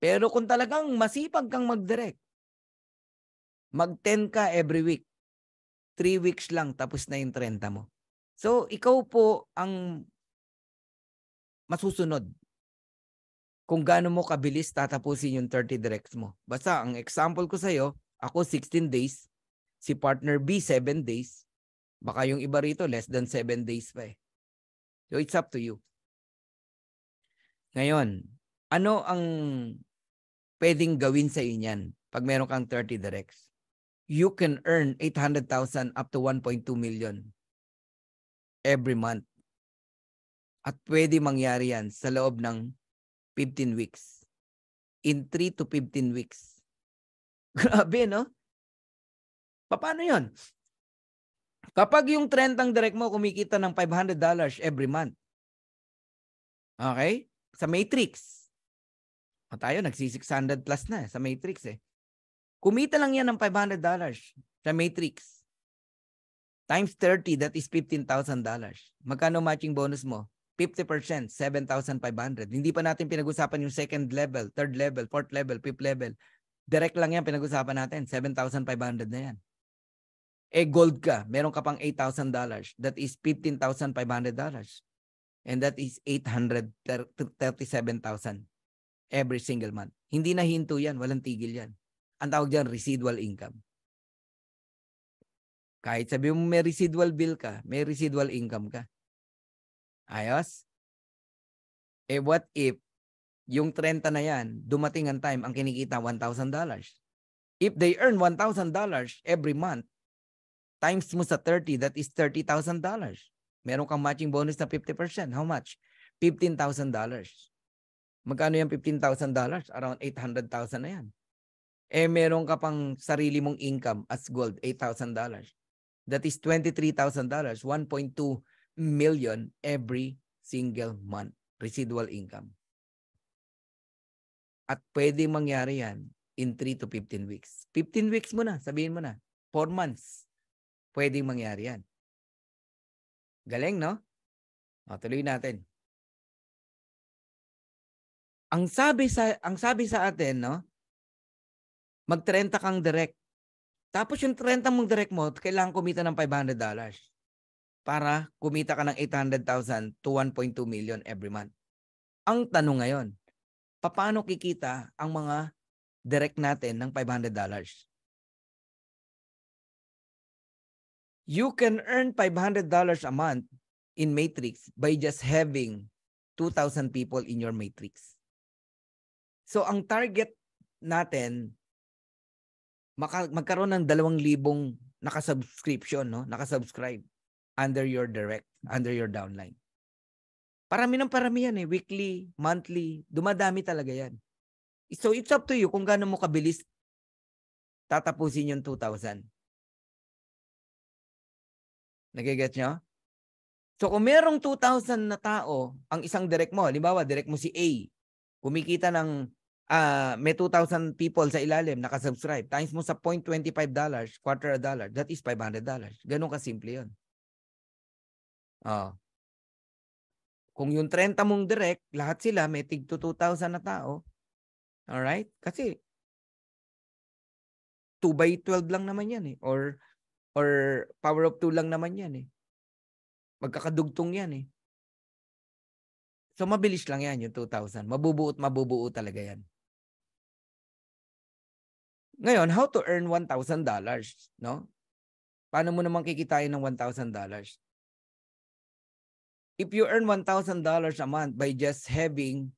Pero kung talagang masipag kang mag-direct, mag-10 ka every week. 3 weeks lang tapos na yung 30 mo. So, ikaw po ang masusunod kung gaano mo kabilis tatapusin yung 30 directs mo. Basta ang example ko sa'yo, ako 16 days, si partner B 7 days, baka yung iba rito less than 7 days pa eh. So it's up to you. Ngayon, ano ang pwedeng gawin sa inyan pag meron kang 30 directs? You can earn 800,000 up to 1.2 million every month. At pwede mangyari yan sa loob ng 15 weeks. In 3 to 15 weeks. Grabe, no? Paano yon? Kapag yung trend ang direct mo, kumikita ng $500 every month. Okay? Sa Matrix. O tayo, nagsi-600 plus na eh, sa Matrix eh. Kumita lang yan ng $500 sa Matrix. Times 30, that is $15,000. Magkano matching bonus mo? 50%, 7,500. Hindi pa natin pinag-usapan yung second level, third level, fourth level, fifth level. Direct lang yan pinag-usapan natin. 7,500 na yan. Eh gold ka, meron ka pang $8,000. That is $15,500. And that is 837,000 every single month. Hindi na hinto yan, walang tigil yan. Ang tawag dyan, residual income. Kahit sabi mo may residual bill ka, may residual income ka. Ayos? Eh what if yung 30 na yan, dumating ang time, ang kinikita $1,000. If they earn $1,000 every month, times mo sa 30, that is $30,000. Meron kang matching bonus na 50%. How much? $15,000. Magkano yung $15,000? Around $800,000 na yan. Eh meron ka pang sarili mong income as gold, $8,000. That is $23,000, 1.2 million every single month residual income. At pwede mangyari yan in 3 to 15 weeks. 15 weeks mo na, sabihin mo na. 4 months. Pwede mangyari yan. Galing, no? O, tuloy natin. Ang sabi sa ang sabi sa atin, no? Mag-30 kang direct. Tapos yung 30 mong direct mo, kailangan kumita ng $500 para kumita ka ng 800,000 to 1.2 million every month. Ang tanong ngayon, paano kikita ang mga direct natin ng $500? You can earn $500 a month in Matrix by just having 2,000 people in your matrix. So ang target natin, magkaroon ng 2,000 nakasubscription, no? nakasubscribe under your direct, under your downline. Parami ng parami yan eh. Weekly, monthly, dumadami talaga yan. So it's up to you kung gaano mo kabilis tatapusin yung 2,000. Nagigets nyo? So kung merong 2,000 na tao, ang isang direct mo, halimbawa direct mo si A, kumikita ng uh, may 2,000 people sa ilalim nakasubscribe, times mo sa $0.25, quarter a dollar, that is $500. Ganun kasimple yun. Oh. Kung yung 30 mong direct, lahat sila may tig to 2,000 na tao. All right? Kasi 2 by 12 lang naman yan eh. Or, or power of 2 lang naman yan eh. Magkakadugtong yan eh. So mabilis lang yan yung 2,000. Mabubuot, mabubuo talaga yan. Ngayon, how to earn $1,000, no? Paano mo naman kikitain ng $1,000? if you earn $1,000 a month by just having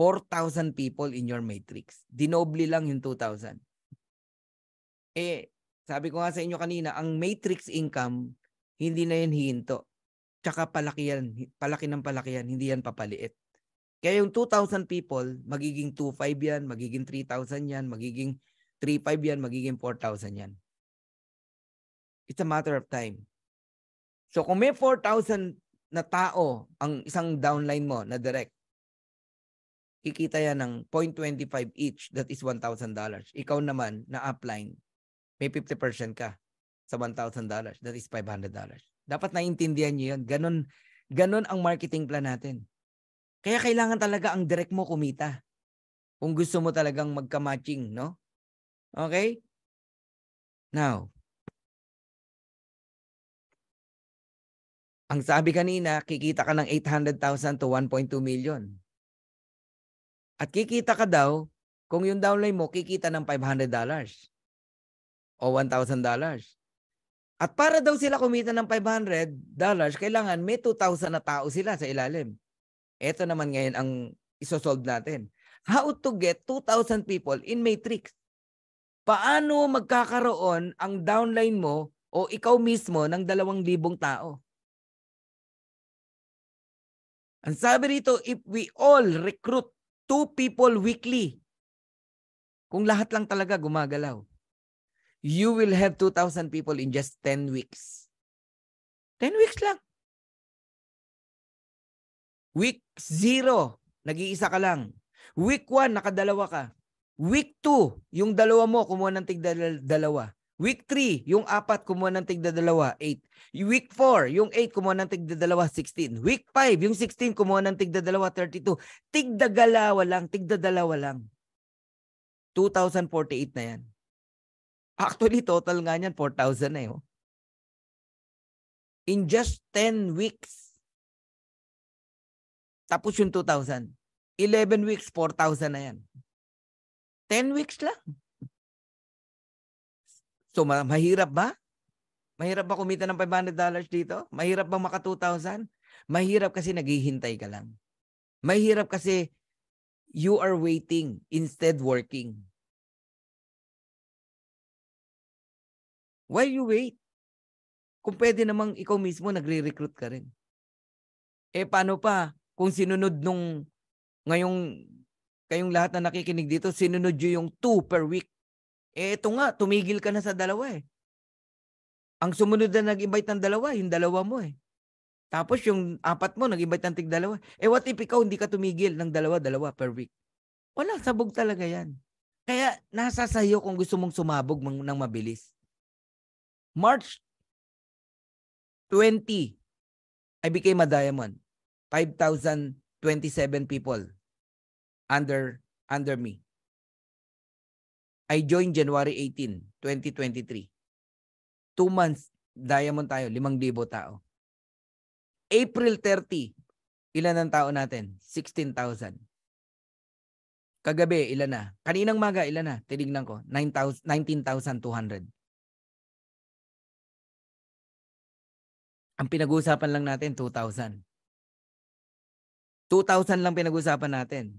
4,000 people in your matrix, dinoble lang yung 2,000. Eh, sabi ko nga sa inyo kanina, ang matrix income, hindi na yan hihinto. Tsaka palaki yan, palaki ng palaki yan, hindi yan papaliit. Kaya yung 2,000 people, magiging 2,500 yan, magiging 3,000 yan, magiging 3,500 yan, magiging 4,000 yan. It's a matter of time. So kung may 4,000 na tao ang isang downline mo na direct, kikita yan ng 0.25 each, that is $1,000. Ikaw naman na upline, may 50% ka sa $1,000, that is $500. Dapat naiintindihan niyo yun. Ganun, ganun ang marketing plan natin. Kaya kailangan talaga ang direct mo kumita. Kung gusto mo talagang magka-matching, no? Okay? Now, Ang sabi kanina, kikita ka ng 800,000 to 1.2 million. At kikita ka daw, kung yung downline mo, kikita ng $500 o $1,000. At para daw sila kumita ng $500, kailangan may 2,000 na tao sila sa ilalim. Ito naman ngayon ang isosolve natin. How to get 2,000 people in matrix. Paano magkakaroon ang downline mo o ikaw mismo ng 2,000 tao? Ang sabi rito, if we all recruit two people weekly, kung lahat lang talaga gumagalaw, you will have 2,000 people in just 10 weeks. 10 weeks lang. Week 0, nag-iisa ka lang. Week 1, nakadalawa ka. Week 2, yung dalawa mo, kumuha ng tigdalawa. dalawa. Week 3, yung 4, kumuha ng tigda 8. Week 4, yung 8, kumuha ng tigda 16. Week 5, yung 16, kumuha ng tigda 32. Tigda lang, tigda lang. 2,048 na yan. Actually, total nga niyan, 4,000 na eh. Oh. In just 10 weeks, tapos yung 2,000. 11 weeks, 4,000 na yan. 10 weeks lang. So ma- mahirap ba? Mahirap ba kumita ng $500 dito? Mahirap ba maka 2,000? Mahirap kasi naghihintay ka lang. Mahirap kasi you are waiting instead working. Why you wait? Kung pwede namang ikaw mismo nagre-recruit ka rin. Eh paano pa kung sinunod nung ngayong kayong lahat na nakikinig dito, sinunod nyo yung 2 per week. Eh, ito nga, tumigil ka na sa dalawa eh. Ang sumunod na nag-invite ng dalawa, yung dalawa mo eh. Tapos yung apat mo, nag-invite ng tig dalawa. Eh, what if ikaw hindi ka tumigil ng dalawa-dalawa per week? Wala, sabog talaga yan. Kaya nasa sayo kung gusto mong sumabog ng mabilis. March 20, I became a diamond. 5,027 people under under me. I joined January 18, 2023. Two months, diamond tayo, 5,000 tao. April 30, ilan ang tao natin? 16,000. Kagabi, ilan na? Kaninang maga, ilan na? Tinignan ko, 19,200. Ang pinag-uusapan lang natin, 2,000. 2,000 lang pinag-uusapan natin.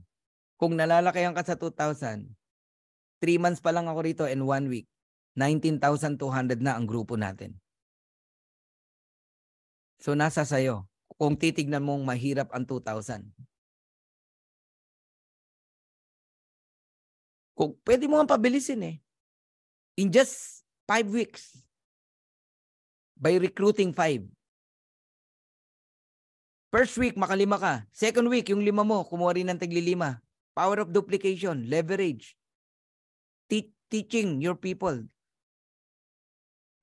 Kung nalalakayan ka sa 2,000, 3 months pa lang ako rito and 1 week. 19,200 na ang grupo natin. So nasa sayo. Kung titignan mong mahirap ang 2,000. Kung pwede mo nga pabilisin eh. In just 5 weeks. By recruiting 5. First week, makalima ka. Second week, yung lima mo, kumuha rin ng taglilima. Power of duplication, leverage te- teaching your people.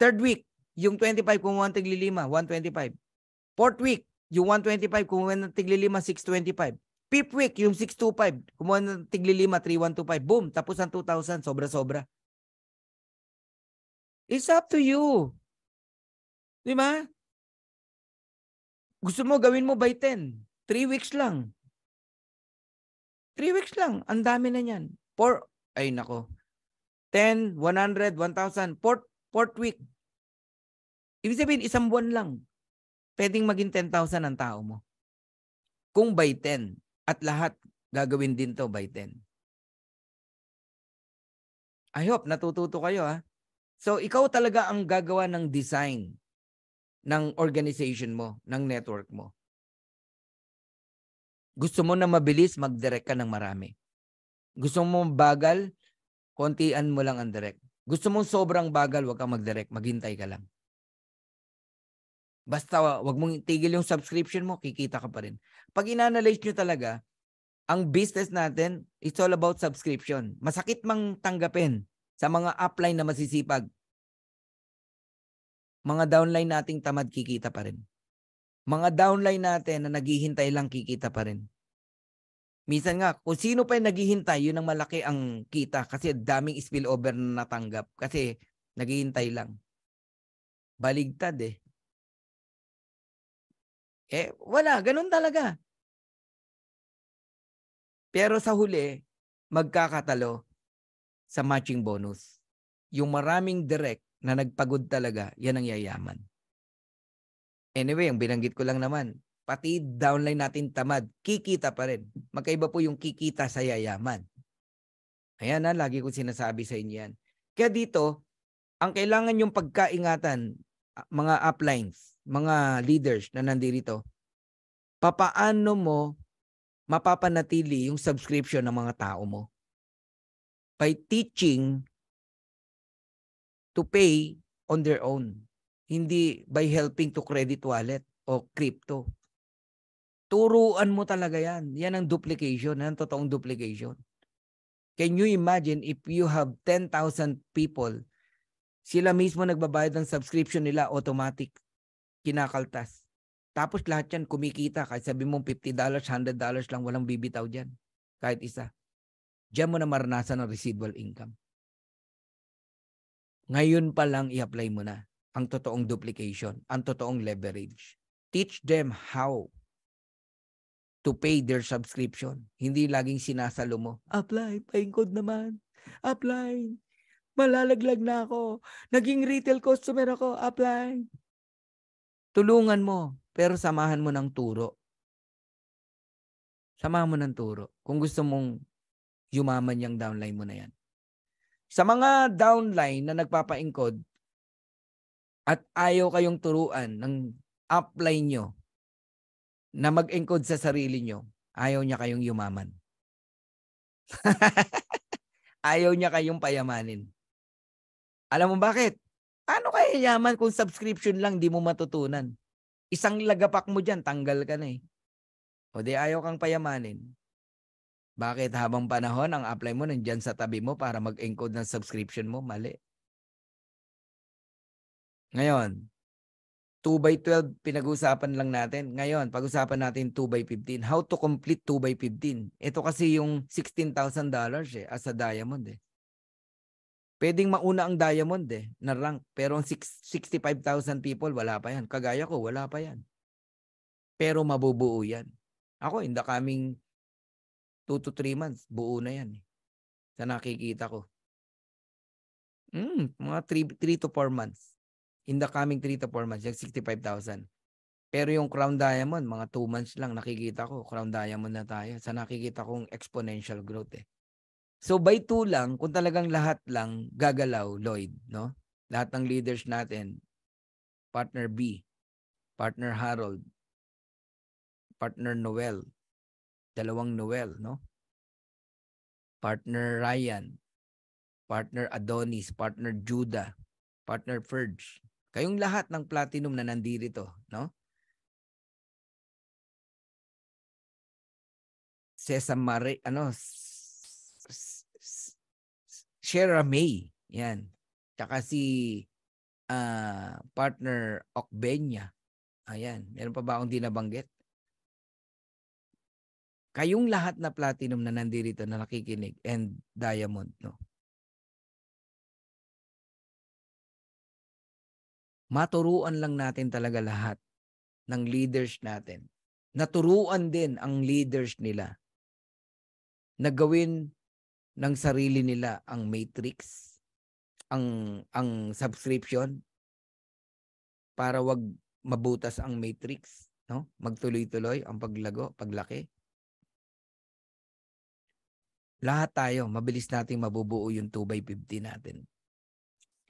Third week, yung 25 kumuha ng tiglilima, 125. Fourth week, yung 125 kumuha ng tiglilima, 625. Fifth week, yung 625, kumuha ng tiglilima, 3125. Boom, tapos ang 2,000, sobra-sobra. It's up to you. Di ba? Gusto mo, gawin mo by 10. Three weeks lang. Three weeks lang. Ang dami na niyan. Four, ay nako. 10, 100, 1,000, fourth, fourth week. Ibig sabihin, isang buwan lang, pwedeng maging 10,000 ang tao mo. Kung by 10, at lahat gagawin din to by 10. I hope natututo kayo ha. So ikaw talaga ang gagawa ng design ng organization mo, ng network mo. Gusto mo na mabilis, mag ka ng marami. Gusto mo bagal, kontian mo lang ang direct. Gusto mong sobrang bagal, huwag kang mag-direct. Maghintay ka lang. Basta wag mong tigil yung subscription mo, kikita ka pa rin. Pag inanalyze nyo talaga, ang business natin, it's all about subscription. Masakit mang tanggapin sa mga upline na masisipag. Mga downline nating tamad, kikita pa rin. Mga downline natin na naghihintay lang, kikita pa rin. Minsan nga, kung sino pa yung naghihintay, yun ang malaki ang kita kasi daming spillover na natanggap kasi naghihintay lang. Baligtad eh. Eh, wala. Ganun talaga. Pero sa huli, magkakatalo sa matching bonus. Yung maraming direct na nagpagod talaga, yan ang yayaman. Anyway, ang binanggit ko lang naman, pati downline natin tamad, kikita pa rin. Magkaiba po yung kikita sa yayaman. Ayan na, lagi ko sinasabi sa inyo yan. Kaya dito, ang kailangan yung pagkaingatan, mga uplines, mga leaders na nandirito, papaano mo mapapanatili yung subscription ng mga tao mo? By teaching to pay on their own. Hindi by helping to credit wallet o crypto. Turuan mo talaga yan. Yan ang duplication. Yan ang totoong duplication. Can you imagine if you have 10,000 people, sila mismo nagbabayad ng subscription nila automatic, kinakaltas. Tapos lahat yan kumikita. Kahit sabi mo $50, $100 lang, walang bibitaw dyan. Kahit isa. Diyan mo na maranasan ang residual income. Ngayon pa lang i-apply mo na ang totoong duplication, ang totoong leverage. Teach them how to pay their subscription. Hindi laging sinasalo mo, apply, paying code naman, apply, malalaglag na ako, naging retail customer ako, apply. Tulungan mo, pero samahan mo ng turo. Samahan mo ng turo kung gusto mong yumaman yung downline mo na yan. Sa mga downline na nagpapa-encode at ayaw kayong turuan ng upline nyo, na mag-encode sa sarili nyo, ayaw niya kayong yumaman. ayaw niya kayong payamanin. Alam mo bakit? Ano kaya yaman kung subscription lang di mo matutunan? Isang lagapak mo dyan, tanggal ka na eh. O di ayaw kang payamanin. Bakit habang panahon ang apply mo nandyan sa tabi mo para mag-encode ng subscription mo? Mali. Ngayon, 2 by 12 pinag-usapan lang natin. Ngayon, pag-usapan natin 2 by 15. How to complete 2 by 15. Ito kasi yung $16,000 eh, as a diamond eh. Pwedeng mauna ang diamond eh, na rank. Pero ang 65,000 people, wala pa yan. Kagaya ko, wala pa yan. Pero mabubuo yan. Ako, in the coming 2 to 3 months, buo na yan eh. Sa nakikita ko. Mm, mga 3 to 4 months in the coming 3 to 4 months, like 65,000. Pero yung Crown Diamond, mga 2 months lang nakikita ko, Crown Diamond na tayo sa nakikita kong exponential growth eh. So by 2 lang, kung talagang lahat lang gagalaw, Lloyd, no? Lahat ng leaders natin, partner B, partner Harold, partner Noel, dalawang Noel, no? Partner Ryan, partner Adonis, partner Judah, partner Ferge, Kayong lahat ng platinum na nandito, no? Sesamare, ano, Shera May, yan. Tsaka si uh, partner Okbenya. Ayan, meron pa ba akong dinabanggit? Kayong lahat na platinum na nandito na nakikinig and diamond, no? maturuan lang natin talaga lahat ng leaders natin. Naturuan din ang leaders nila na gawin ng sarili nila ang matrix, ang ang subscription para wag mabutas ang matrix, no? Magtuloy-tuloy ang paglago, paglaki. Lahat tayo, mabilis nating mabubuo yung 2 by 50 natin.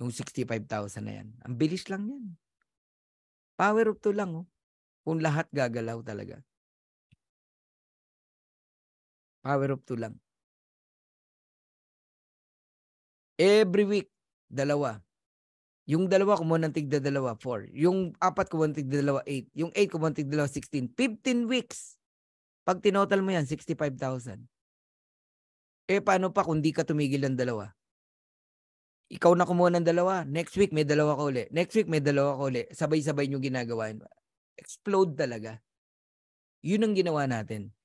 Yung 65,000 na yan. Ang bilis lang yan. Power of two lang. Oh. Kung lahat gagalaw talaga. Power of two lang. Every week, dalawa. Yung dalawa kumuha ng tigda dalawa, 4. Yung apat kumuha ng tigda dalawa, 8. Yung 8 kumuha ng tigda dalawa, 16. 15 weeks. Pag tinotal mo yan, 65,000. Eh paano pa kung di ka tumigil ng dalawa? ikaw na kumuha ng dalawa. Next week, may dalawa ka uli. Next week, may dalawa ka uli. Sabay-sabay nyo ginagawa. Explode talaga. Yun ang ginawa natin.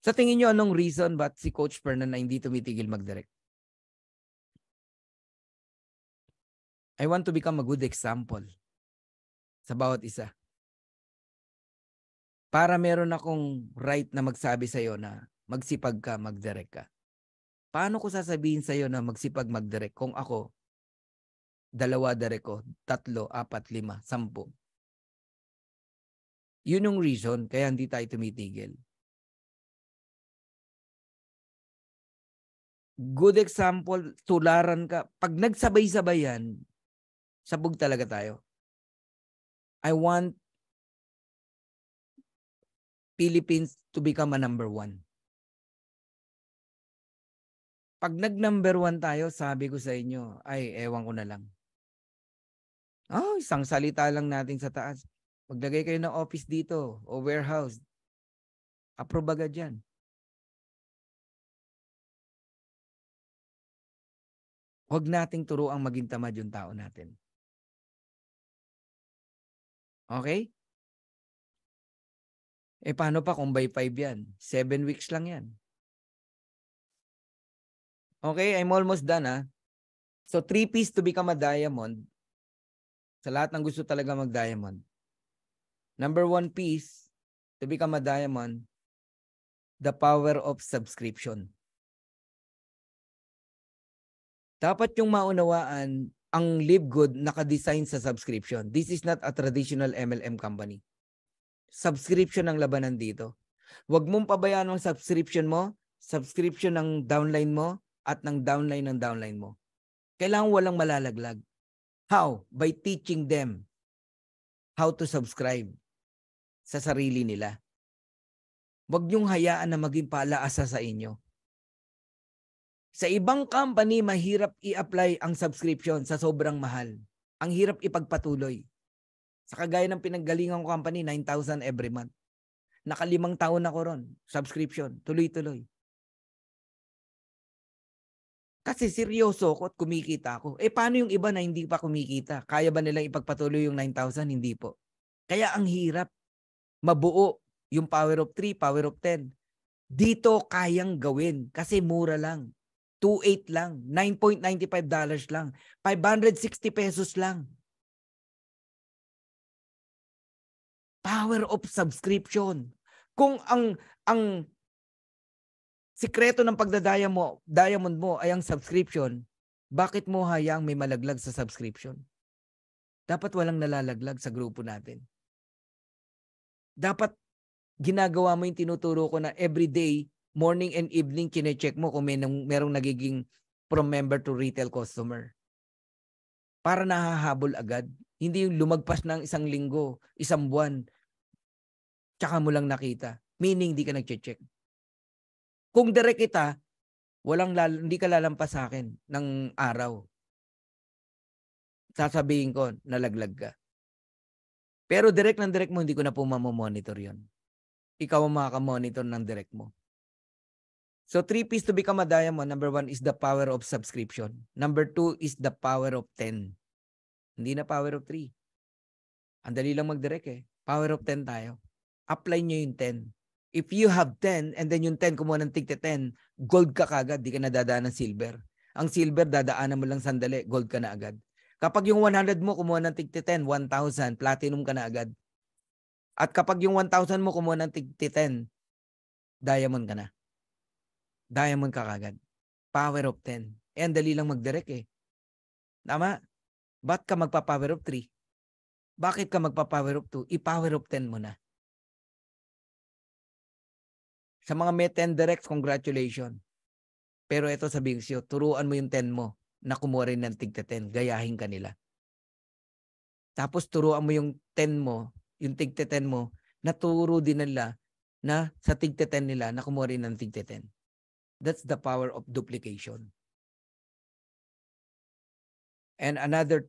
Sa tingin nyo, anong reason ba't si Coach Pernan na hindi tumitigil mag-direct? I want to become a good example sa bawat isa. Para meron akong right na magsabi sa'yo na magsipag ka, mag-direct ka paano ko sasabihin sa iyo na magsipag magdirect kung ako dalawa direct ko, tatlo, apat, lima, sampu. Yun yung reason kaya hindi tayo tumitigil. Good example, tularan ka. Pag nagsabay-sabay yan, sabog talaga tayo. I want Philippines to become a number one. Pag nag number one tayo, sabi ko sa inyo, ay ewan ko na lang. Oh, isang salita lang natin sa taas. Maglagay kayo ng office dito o warehouse. Approve agad yan. Huwag nating turuang maging tamad yung tao natin. Okay? Eh paano pa kung by 5 yan? 7 weeks lang yan. Okay, I'm almost done ah. So three piece to become a diamond. Sa lahat ng gusto talaga mag-diamond. Number one piece to become a diamond, the power of subscription. Dapat yung maunawaan ang Live Good naka-design sa subscription. This is not a traditional MLM company. Subscription ang labanan dito. Huwag mong pabayaan ang subscription mo, subscription ng downline mo, at ng downline ng downline mo. Kailangan walang malalaglag. How? By teaching them how to subscribe sa sarili nila. Huwag niyong hayaan na maging palaasa sa inyo. Sa ibang company, mahirap i-apply ang subscription sa sobrang mahal. Ang hirap ipagpatuloy. Sa kagaya ng pinanggalingan ko company, 9,000 every month. Nakalimang taon ako ron, subscription, tuloy-tuloy. Kasi seryoso ako at kumikita ako. Eh paano yung iba na hindi pa kumikita? Kaya ba nilang ipagpatuloy yung 9,000? Hindi po. Kaya ang hirap mabuo yung power of 3, power of 10. Dito kayang gawin kasi mura lang. 2.8 lang, 9.95 dollars lang, 560 pesos lang. Power of subscription. Kung ang ang Sikreto ng pagdadaya mo, diamond mo ay ang subscription. Bakit mo hayaang may malaglag sa subscription? Dapat walang nalalaglag sa grupo natin. Dapat ginagawa mo yung tinuturo ko na every day, morning and evening, kine-check mo kung may merong nagiging from member to retail customer. Para nahahabol agad. Hindi yung lumagpas ng isang linggo, isang buwan, tsaka mo lang nakita. Meaning, hindi ka nag-check kung direct kita, walang lal- hindi ka lalampas sa akin ng araw. Sasabihin ko, nalaglag ka. Pero direct ng direct mo, hindi ko na po mamomonitor yon. Ikaw ang makakamonitor ng direct mo. So three P's to become a diamond. Number one is the power of subscription. Number two is the power of ten. Hindi na power of three. Ang dali lang mag-direct eh. Power of ten tayo. Apply nyo yung ten. If you have 10 and then yung 10 kumuha ng tigte 10, gold ka kagad, di ka nadadaan ng silver. Ang silver, dadaanan mo lang sandali, gold ka na agad. Kapag yung 100 mo kumuha ng tigte 10, 1,000, platinum ka na agad. At kapag yung 1,000 mo kumuha ng tigte 10, diamond ka na. Diamond ka kagad. Power of 10. Eh, ang dali lang magdirek eh. Tama? Ba't ka magpa-power of 3? Bakit ka magpa-power of 2? I-power of 10 mo na. Sa mga may 10 direct, congratulations. Pero ito sabihin ko turuan mo yung 10 mo na kumuha rin ng tigta 10. Gayahin ka nila. Tapos turuan mo yung 10 mo, yung tigta 10 mo, naturo din nila na sa tigta 10 nila na kumuha rin ng tigta 10. That's the power of duplication. And another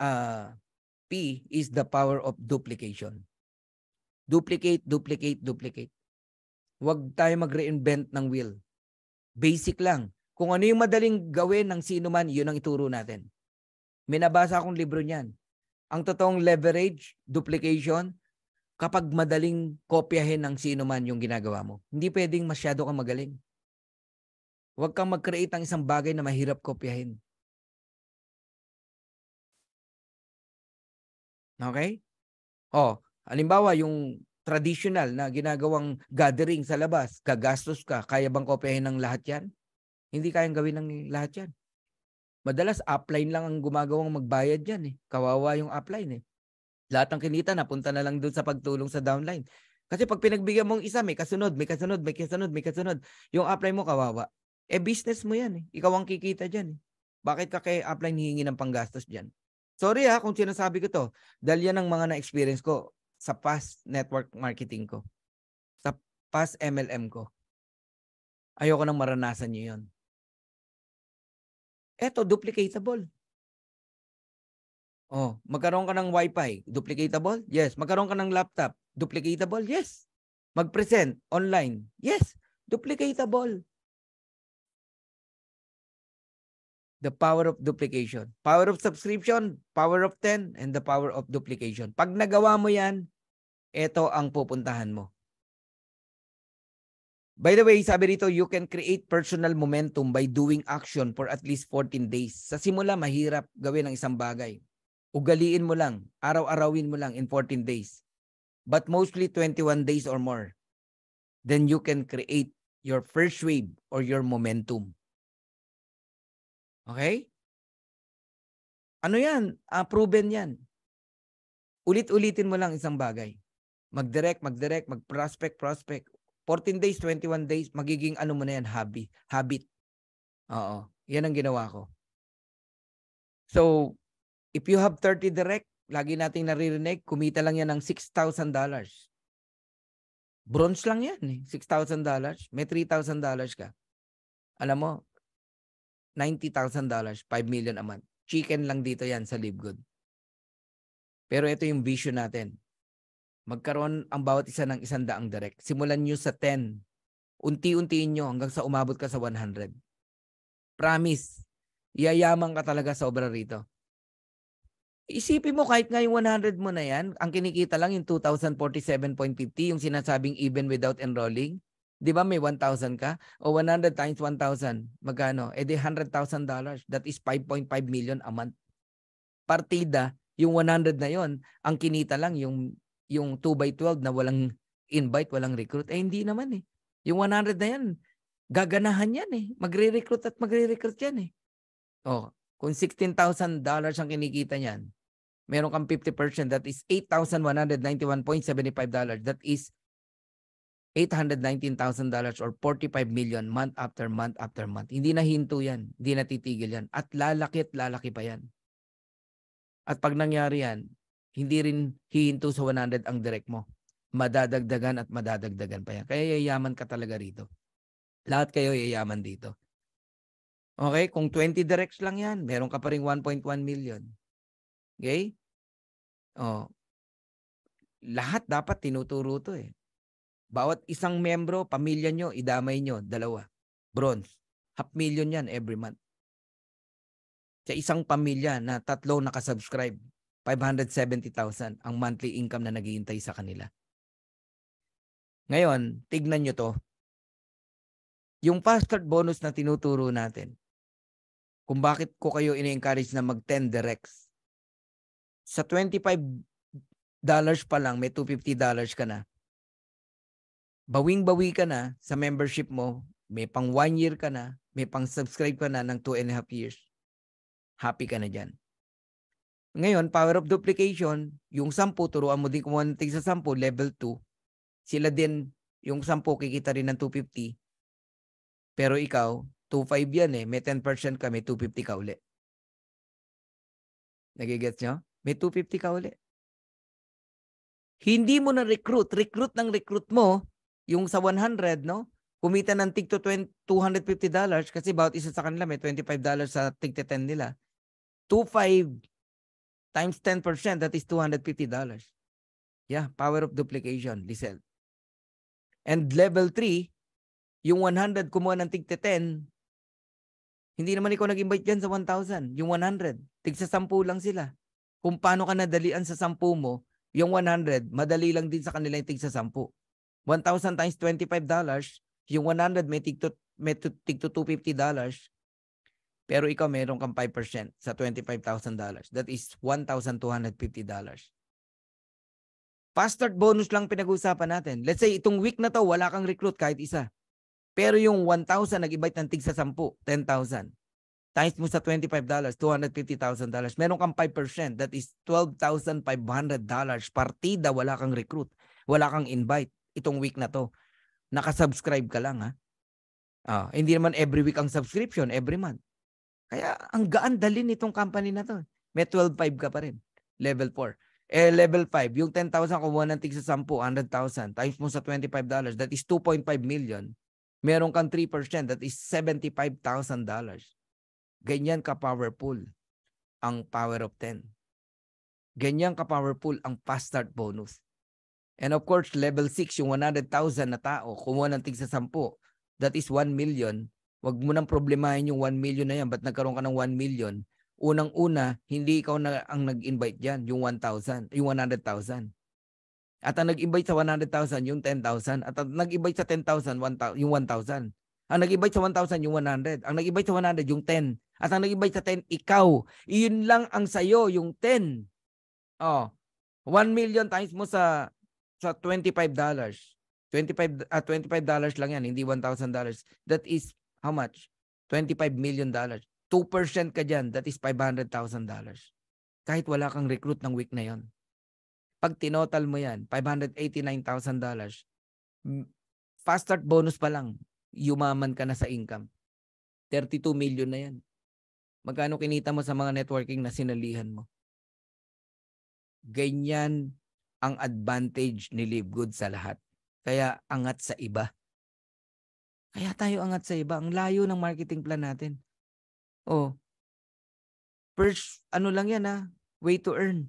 uh, P is the power of duplication. Duplicate, duplicate, duplicate. Huwag tayo mag-reinvent ng wheel. Basic lang. Kung ano yung madaling gawin ng sino man, yun ang ituro natin. Minabasa nabasa akong libro niyan. Ang totoong leverage, duplication, kapag madaling kopyahin ng sino man yung ginagawa mo. Hindi pwedeng masyado kang magaling. Huwag kang mag-create ng isang bagay na mahirap kopyahin. Okay? Oh, halimbawa yung traditional na ginagawang gathering sa labas, gagastos ka, kaya bang kopyahin ng lahat yan? Hindi kayang gawin ng lahat yan. Madalas upline lang ang gumagawang magbayad yan eh. Kawawa yung upline eh. Lahat ng kinita napunta na lang doon sa pagtulong sa downline. Kasi pag pinagbigyan mong isa, may kasunod, may kasunod, may kasunod, may kasunod. Yung upline mo kawawa. Eh business mo yan eh. Ikaw ang kikita dyan eh. Bakit ka kay upline hihingi ng panggastos dyan? Sorry ha ah, kung sinasabi ko to. Dahil yan ang mga na-experience ko sa past network marketing ko. Sa past MLM ko. Ayoko nang maranasan niyo 'yon. Eto, duplicatable. Oh, magkaroon ka ng Wi-Fi, duplicatable? Yes. Magkaroon ka ng laptop, duplicatable? Yes. Mag-present online? Yes. Duplicatable. the power of duplication. Power of subscription, power of 10, and the power of duplication. Pag nagawa mo yan, ito ang pupuntahan mo. By the way, sabi rito, you can create personal momentum by doing action for at least 14 days. Sa simula, mahirap gawin ang isang bagay. Ugaliin mo lang, araw-arawin mo lang in 14 days. But mostly 21 days or more. Then you can create your first wave or your momentum. Okay? Ano yan? Uh, proven yan. Ulit-ulitin mo lang isang bagay. Mag-direct, mag-direct, mag-prospect, prospect. 14 days, 21 days, magiging ano mo na yan, hobby, habit. Oo, yan ang ginawa ko. So, if you have 30 direct, lagi nating naririnig, kumita lang yan ng $6,000. Bronze lang yan eh, $6,000. May $3,000 ka. Alam mo, $90,000, 5 million a month. Chicken lang dito yan sa Live Pero ito yung vision natin magkaroon ang bawat isa ng isang daang direct. Simulan nyo sa 10. Unti-untiin nyo hanggang sa umabot ka sa 100. Promise, yayaman ka talaga sa obra rito. Isipin mo kahit nga 100 mo na yan, ang kinikita lang yung 2,047.50, yung sinasabing even without enrolling. Di ba may 1,000 ka? O 100 times 1,000, magkano? E di $100,000. That is 5.5 million a month. Partida, yung 100 na yon ang kinita lang yung yung 2 by 12 na walang invite, walang recruit, eh hindi naman eh. Yung 100 na yan, gaganahan yan eh. Magre-recruit at magre-recruit yan eh. Oh, kung $16,000 ang kinikita niyan, meron kang 50%, that is $8,191.75. That is $819,000 or 45 million month after month after month. Hindi na hinto yan. Hindi na titigil yan. At lalaki at lalaki pa yan. At pag nangyari yan, hindi rin hihinto sa 100 ang direct mo. Madadagdagan at madadagdagan pa yan. Kaya yayaman ka talaga rito. Lahat kayo yayaman dito. Okay? Kung 20 directs lang yan, meron ka pa rin 1.1 million. Okay? Oh. Lahat dapat tinuturo to eh. Bawat isang membro, pamilya nyo, idamay nyo, dalawa. Bronze. Half million yan every month. Sa isang pamilya na tatlo nakasubscribe 570,000 ang monthly income na naghihintay sa kanila. Ngayon, tignan nyo to. Yung fast start bonus na tinuturo natin, kung bakit ko kayo ini-encourage na mag-10 directs, sa $25 pa lang, may $250 ka na. Bawing-bawi ka na sa membership mo, may pang 1 year ka na, may pang subscribe ka na ng 2 and a half years. Happy ka na dyan ngayon, power of duplication, yung 10, turuan mo din kumunting sa 10, level 2. Sila din, yung 10, kikita rin ng 250. Pero ikaw, 2.5 yan eh. May 10% ka, may 250 ka uli. Nagigets nyo? May 250 ka uli. Hindi mo na recruit. Recruit ng recruit mo, yung sa 100, no? Kumita ng tig to 20, $250 kasi bawat isa sa kanila may $25 sa tig to 10 nila. 2.5 times 10%, that is $250. Yeah, power of duplication, Lisel. And level 3, yung 100 kumuha ng tigte 10, hindi naman ikaw nag-invite dyan sa 1,000. Yung 100, tigsa 10 lang sila. Kung paano ka nadalian sa 10 mo, yung 100, madali lang din sa kanila yung tigsa 10. 1,000 times $25, yung 100 may tigto, may tigto $250, pero ikaw meron kang 5% sa $25,000. That is $1,250. Fast start bonus lang pinag usapan natin. Let's say itong week na to wala kang recruit kahit isa. Pero yung 1,000 nag-invite ng tig sa 10, 10,000. Times mo sa $25, $250,000. Meron kang 5%. That is $12,500. Partida wala kang recruit. Wala kang invite itong week na to. Nakasubscribe ka lang ha. Ah, hindi naman every week ang subscription, every month. Kaya ang gaan dali nitong company na to. May 12.5 ka pa rin. Level 4. Eh, level 5. Yung 10,000 kumuha ng tig sa 10, 100,000. Times mo sa $25. That is 2.5 million. Meron kang 3%. That is $75,000. Ganyan ka powerful ang power of 10. Ganyan ka powerful ang fast start bonus. And of course, level 6, yung 100,000 na tao, kumuha ng tig sa 10. That is 1 million wag mo nang problemahin yung 1 million na yan. Ba't nagkaroon ka ng 1 million? Unang-una, hindi ikaw na ang nag-invite dyan, yung 1,000, yung 100,000. At ang nag-invite sa 100,000, yung 10,000. At ang nag-invite sa 10,000, yung 1,000. Ang nag-invite sa 1,000, yung 100. Ang nag-invite sa 100, yung 10. At ang nag-invite sa 10, ikaw. Iyon lang ang sayo, yung 10. Oh, 1 million times mo sa sa 25 dollars. 25 uh, 25 dollars lang yan, hindi 1,000 dollars. That is How much? 25 million dollars. 2% ka dyan, that is $500,000. dollars. Kahit wala kang recruit ng week na yon. Pag tinotal mo yan, $589,000, dollars, fast start bonus pa lang, yumaman ka na sa income. 32 million na yan. Magkano kinita mo sa mga networking na sinalihan mo? Ganyan ang advantage ni Live Good sa lahat. Kaya angat sa iba kaya tayo angat sa iba. Ang layo ng marketing plan natin. Oh. First, ano lang yan ha? Ah, way to earn.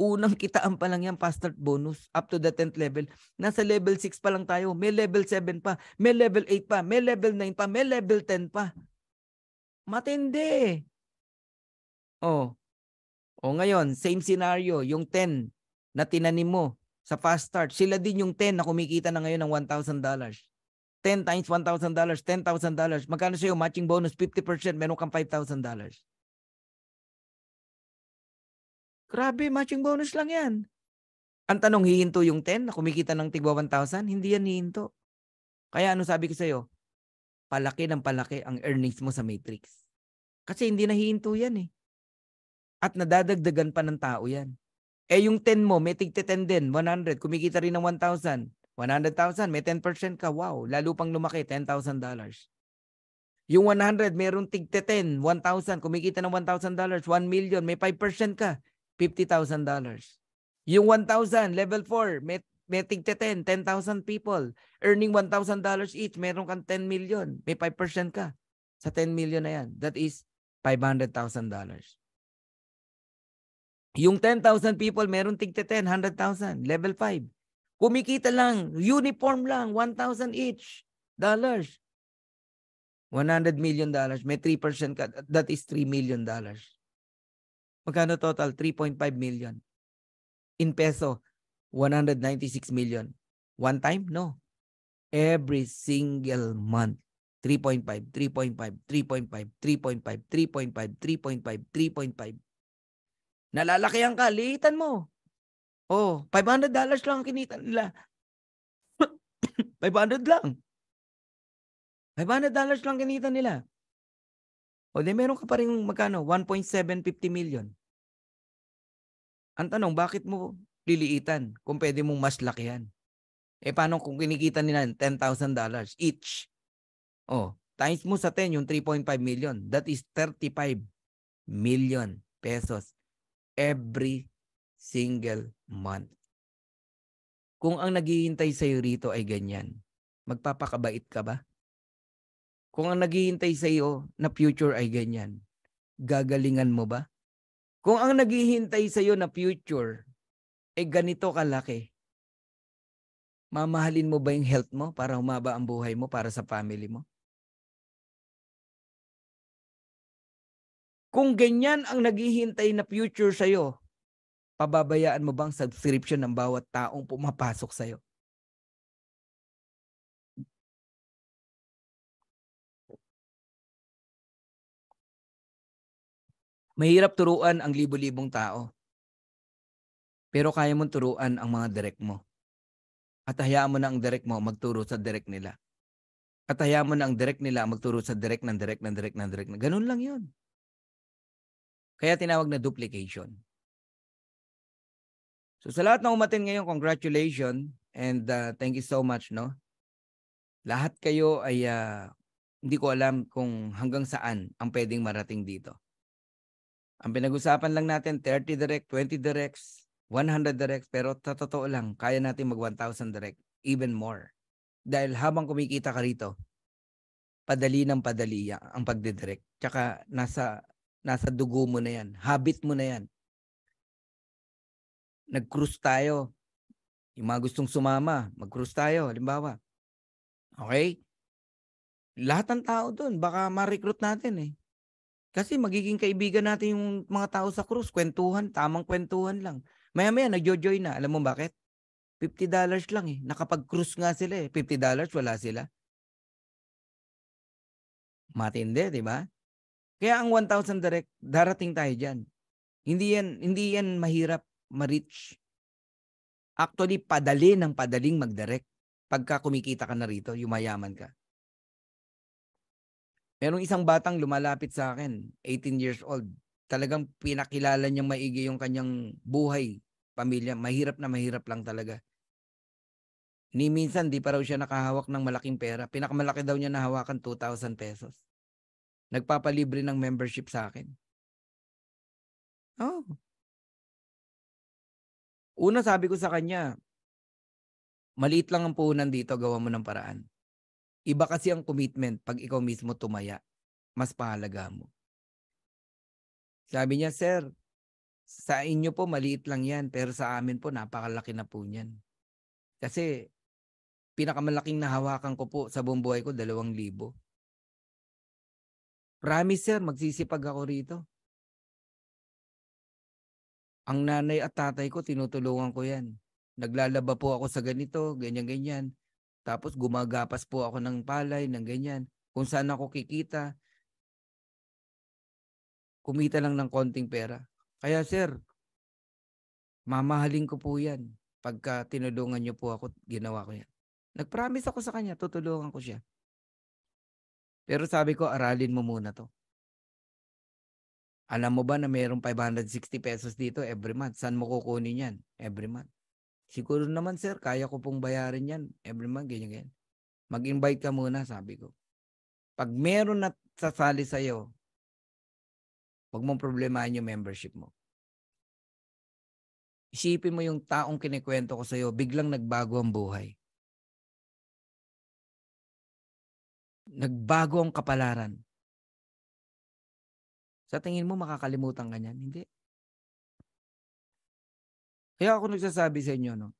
Unang kitaan pa lang yan, fast start bonus, up to the 10th level. Nasa level 6 pa lang tayo. May level 7 pa. May level 8 pa. May level 9 pa. May level 10 pa. Matindi. Oh. O oh, ngayon, same scenario, yung 10 na tinanim mo sa fast start, sila din yung 10 na kumikita na ngayon ng $1,000. 10 times $1,000, $10,000. Magkano sa'yo? Matching bonus, 50%. Meron kang $5,000. Grabe, matching bonus lang yan. Ang tanong, hihinto yung 10 na kumikita ng tigwa 1,000? Hindi yan hihinto. Kaya ano sabi ko sa'yo? Palaki ng palaki ang earnings mo sa Matrix. Kasi hindi na nahihinto yan eh. At nadadagdagan pa ng tao yan. Eh yung 10 mo, may tigte 10 din, 100, kumikita rin ng 1,000. 100,000, may 10% ka. Wow, lalo pang lumaki, $10,000. Yung 100, meron tig 10, 1,000. Kumikita ng $1,000, 1 million, may 5% ka, $50,000. Yung 1,000, level 4, may, may tigte 10, 10,000 people. Earning $1,000 each, meron kang 10 million, may 5% ka. Sa 10 million na yan, that is $500,000. Yung 10,000 people, meron tig 10, 100,000, level 5 Kumikita lang, uniform lang, 1,000 each dollars. 100 million dollars, may 3% ka, that is 3 million dollars. Magkano total? 3.5 million. In peso, 196 million. One time? No. Every single month. 3.5, 3.5, 3.5, 3.5, 3.5, 3.5, 3.5, 3.5. Nalalakihan kalitan mo. Oh, 500 dollars lang kinita nila. 500 lang. 500 dollars lang kinita nila. O di meron ka pa rin magkano? 1.750 million. Ang tanong, bakit mo liliitan kung pwede mong mas lakihan? Eh paano kung kinikita nila $10,000 dollars each? Oh, times mo sa 10 yung 3.5 million. That is 35 million pesos every single month. Kung ang naghihintay sa iyo rito ay ganyan, magpapakabait ka ba? Kung ang naghihintay sa iyo na future ay ganyan, gagalingan mo ba? Kung ang naghihintay sa iyo na future ay ganito kalaki, mamahalin mo ba yung health mo para humaba ang buhay mo para sa family mo? Kung ganyan ang naghihintay na future sa iyo, Pababayaan mo bang subscription ng bawat taong pumapasok sa'yo? Mahirap turuan ang libo-libong tao. Pero kaya mong turuan ang mga direct mo. At hayaan mo na ang direct mo magturo sa direct nila. At hayaan mo na ang direct nila magturo sa direct ng direct ng direct ng direct. Ganun lang yun. Kaya tinawag na duplication. So sa lahat na umatin ngayon, congratulations and uh, thank you so much no. Lahat kayo ay uh, hindi ko alam kung hanggang saan ang pwedeng marating dito. Ang pinag-usapan lang natin 30 direct, 20 directs, 100 directs pero totoo lang kaya natin mag 1000 direct even more. Dahil habang kumikita ka rito, padali ng padali ang pagdidirect. Tsaka nasa nasa dugo mo na 'yan, habit mo na 'yan nag-cruise tayo. Yung mga gustong sumama, mag-cruise tayo, halimbawa. Okay? Lahat ng tao doon, baka ma-recruit natin eh. Kasi magiging kaibigan natin yung mga tao sa cruise, kwentuhan, tamang kwentuhan lang. Maya-maya nagjo-join na. Alam mo bakit? $50 dollars lang eh. Nakapag-cruise nga sila eh. $50 dollars, wala sila. Matindi, di ba? Kaya ang 1,000 direct, darating tayo dyan. Hindi yan, hindi yan mahirap ma-reach. Actually, padali ng padaling mag-direct pagka kumikita ka na rito, yumayaman ka. Merong isang batang lumalapit sa akin, 18 years old. Talagang pinakilala niyang maigi yung kanyang buhay, pamilya. Mahirap na mahirap lang talaga. Ni minsan, di pa raw siya nakahawak ng malaking pera. Pinakamalaki daw niya nahawakan, 2,000 pesos. Nagpapalibre ng membership sa akin. Oh, Una sabi ko sa kanya, maliit lang ang puhunan dito, gawa mo ng paraan. Iba kasi ang commitment pag ikaw mismo tumaya. Mas pahalaga mo. Sabi niya, Sir, sa inyo po maliit lang yan, pero sa amin po napakalaki na po niyan. Kasi pinakamalaking nahawakan ko po sa buong buhay ko, dalawang libo. Promise sir, magsisipag ako rito. Ang nanay at tatay ko, tinutulungan ko yan. Naglalaba po ako sa ganito, ganyan-ganyan. Tapos gumagapas po ako ng palay, ng ganyan. Kung saan ako kikita, kumita lang ng konting pera. Kaya sir, mamahalin ko po yan. Pagka tinulungan niyo po ako, ginawa ko yan. Nagpromise ako sa kanya, tutulungan ko siya. Pero sabi ko, aralin mo muna to. Alam mo ba na mayroong 560 pesos dito every month? Saan mo kukunin yan? Every month. Siguro naman sir, kaya ko pong bayarin yan every month, ganyan ganyan. Mag-invite ka muna, sabi ko. Pag meron na sasali sa'yo, huwag mong problemahin yung membership mo. Isipin mo yung taong kinikwento ko sa'yo, biglang nagbago ang buhay. Nagbago ang kapalaran. Sa tingin mo makakalimutan ka niyan? Hindi. Kaya ako nagsasabi sa inyo, no?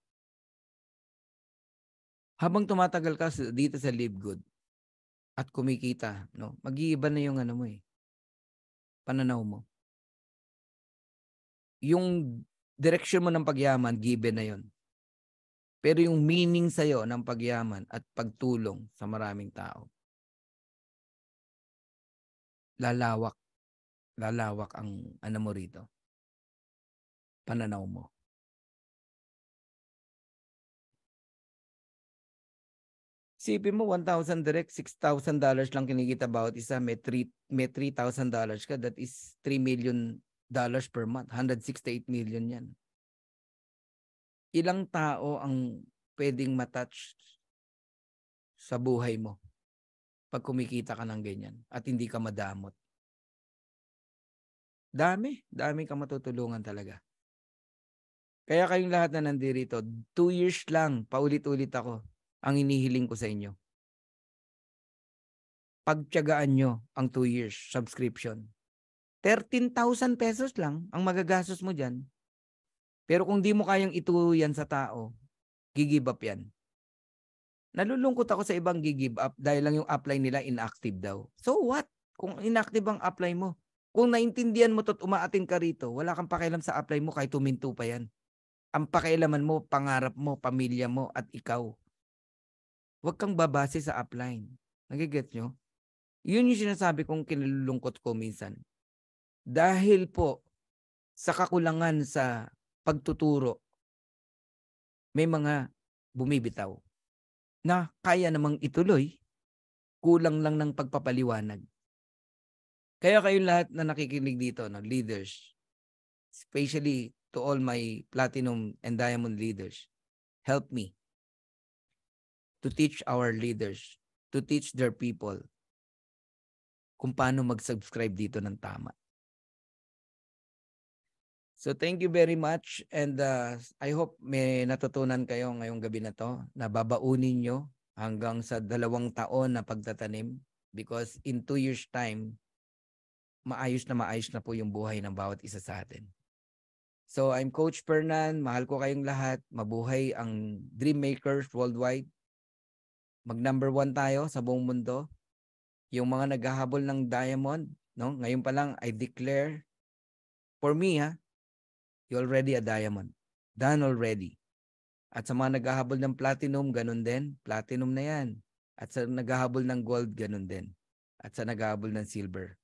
Habang tumatagal ka dito sa live good at kumikita, no? Mag-iiba na yung ano mo eh. Pananaw mo. Yung direction mo ng pagyaman, given na yon. Pero yung meaning sa'yo ng pagyaman at pagtulong sa maraming tao, lalawak lalawak ang ano mo rito. Pananaw mo. Sipin mo, $1,000 direct, $6,000 dollars lang kinikita bawat isa, may, three, may $3,000 ka, that is $3 million dollars per month. 168 million yan. Ilang tao ang pwedeng matouch sa buhay mo pag kumikita ka ng ganyan at hindi ka madamot? Dami. Dami kang matutulungan talaga. Kaya kayong lahat na nandirito, two years lang, paulit-ulit ako, ang inihiling ko sa inyo. Pagtyagaan nyo ang two years subscription. 13,000 pesos lang ang magagastos mo dyan. Pero kung di mo kayang ituro yan sa tao, gigive up yan. Nalulungkot ako sa ibang gigive up dahil lang yung apply nila inactive daw. So what? Kung inactive ang apply mo, kung naintindihan mo to't umaatin ka rito, wala kang pakialam sa apply mo kahit tuminto pa yan. Ang pakialaman mo, pangarap mo, pamilya mo, at ikaw. Huwag kang babase sa upline. Nagiget nyo? Yun yung sinasabi kong kinalulungkot ko minsan. Dahil po sa kakulangan sa pagtuturo, may mga bumibitaw na kaya namang ituloy, kulang lang ng pagpapaliwanag. Kaya kayong lahat na nakikinig dito, no, leaders, especially to all my platinum and diamond leaders, help me to teach our leaders, to teach their people kung paano mag-subscribe dito ng tama. So thank you very much and uh, I hope may natutunan kayo ngayong gabi na to na babaunin nyo hanggang sa dalawang taon na pagtatanim because in two years time, maayos na maayos na po yung buhay ng bawat isa sa atin. So I'm Coach Pernan, mahal ko kayong lahat, mabuhay ang Dream Makers worldwide. Mag number one tayo sa buong mundo. Yung mga naghahabol ng diamond, no? ngayon pa lang I declare, for me ha, you already a diamond. Done already. At sa mga naghahabol ng platinum, ganun din. Platinum na yan. At sa naghahabol ng gold, ganun din. At sa naghahabol ng silver.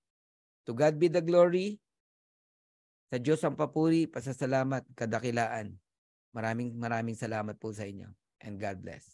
To God be the glory. Sa Diyos ang papuri, pasasalamat, kadakilaan. Maraming maraming salamat po sa inyo. And God bless.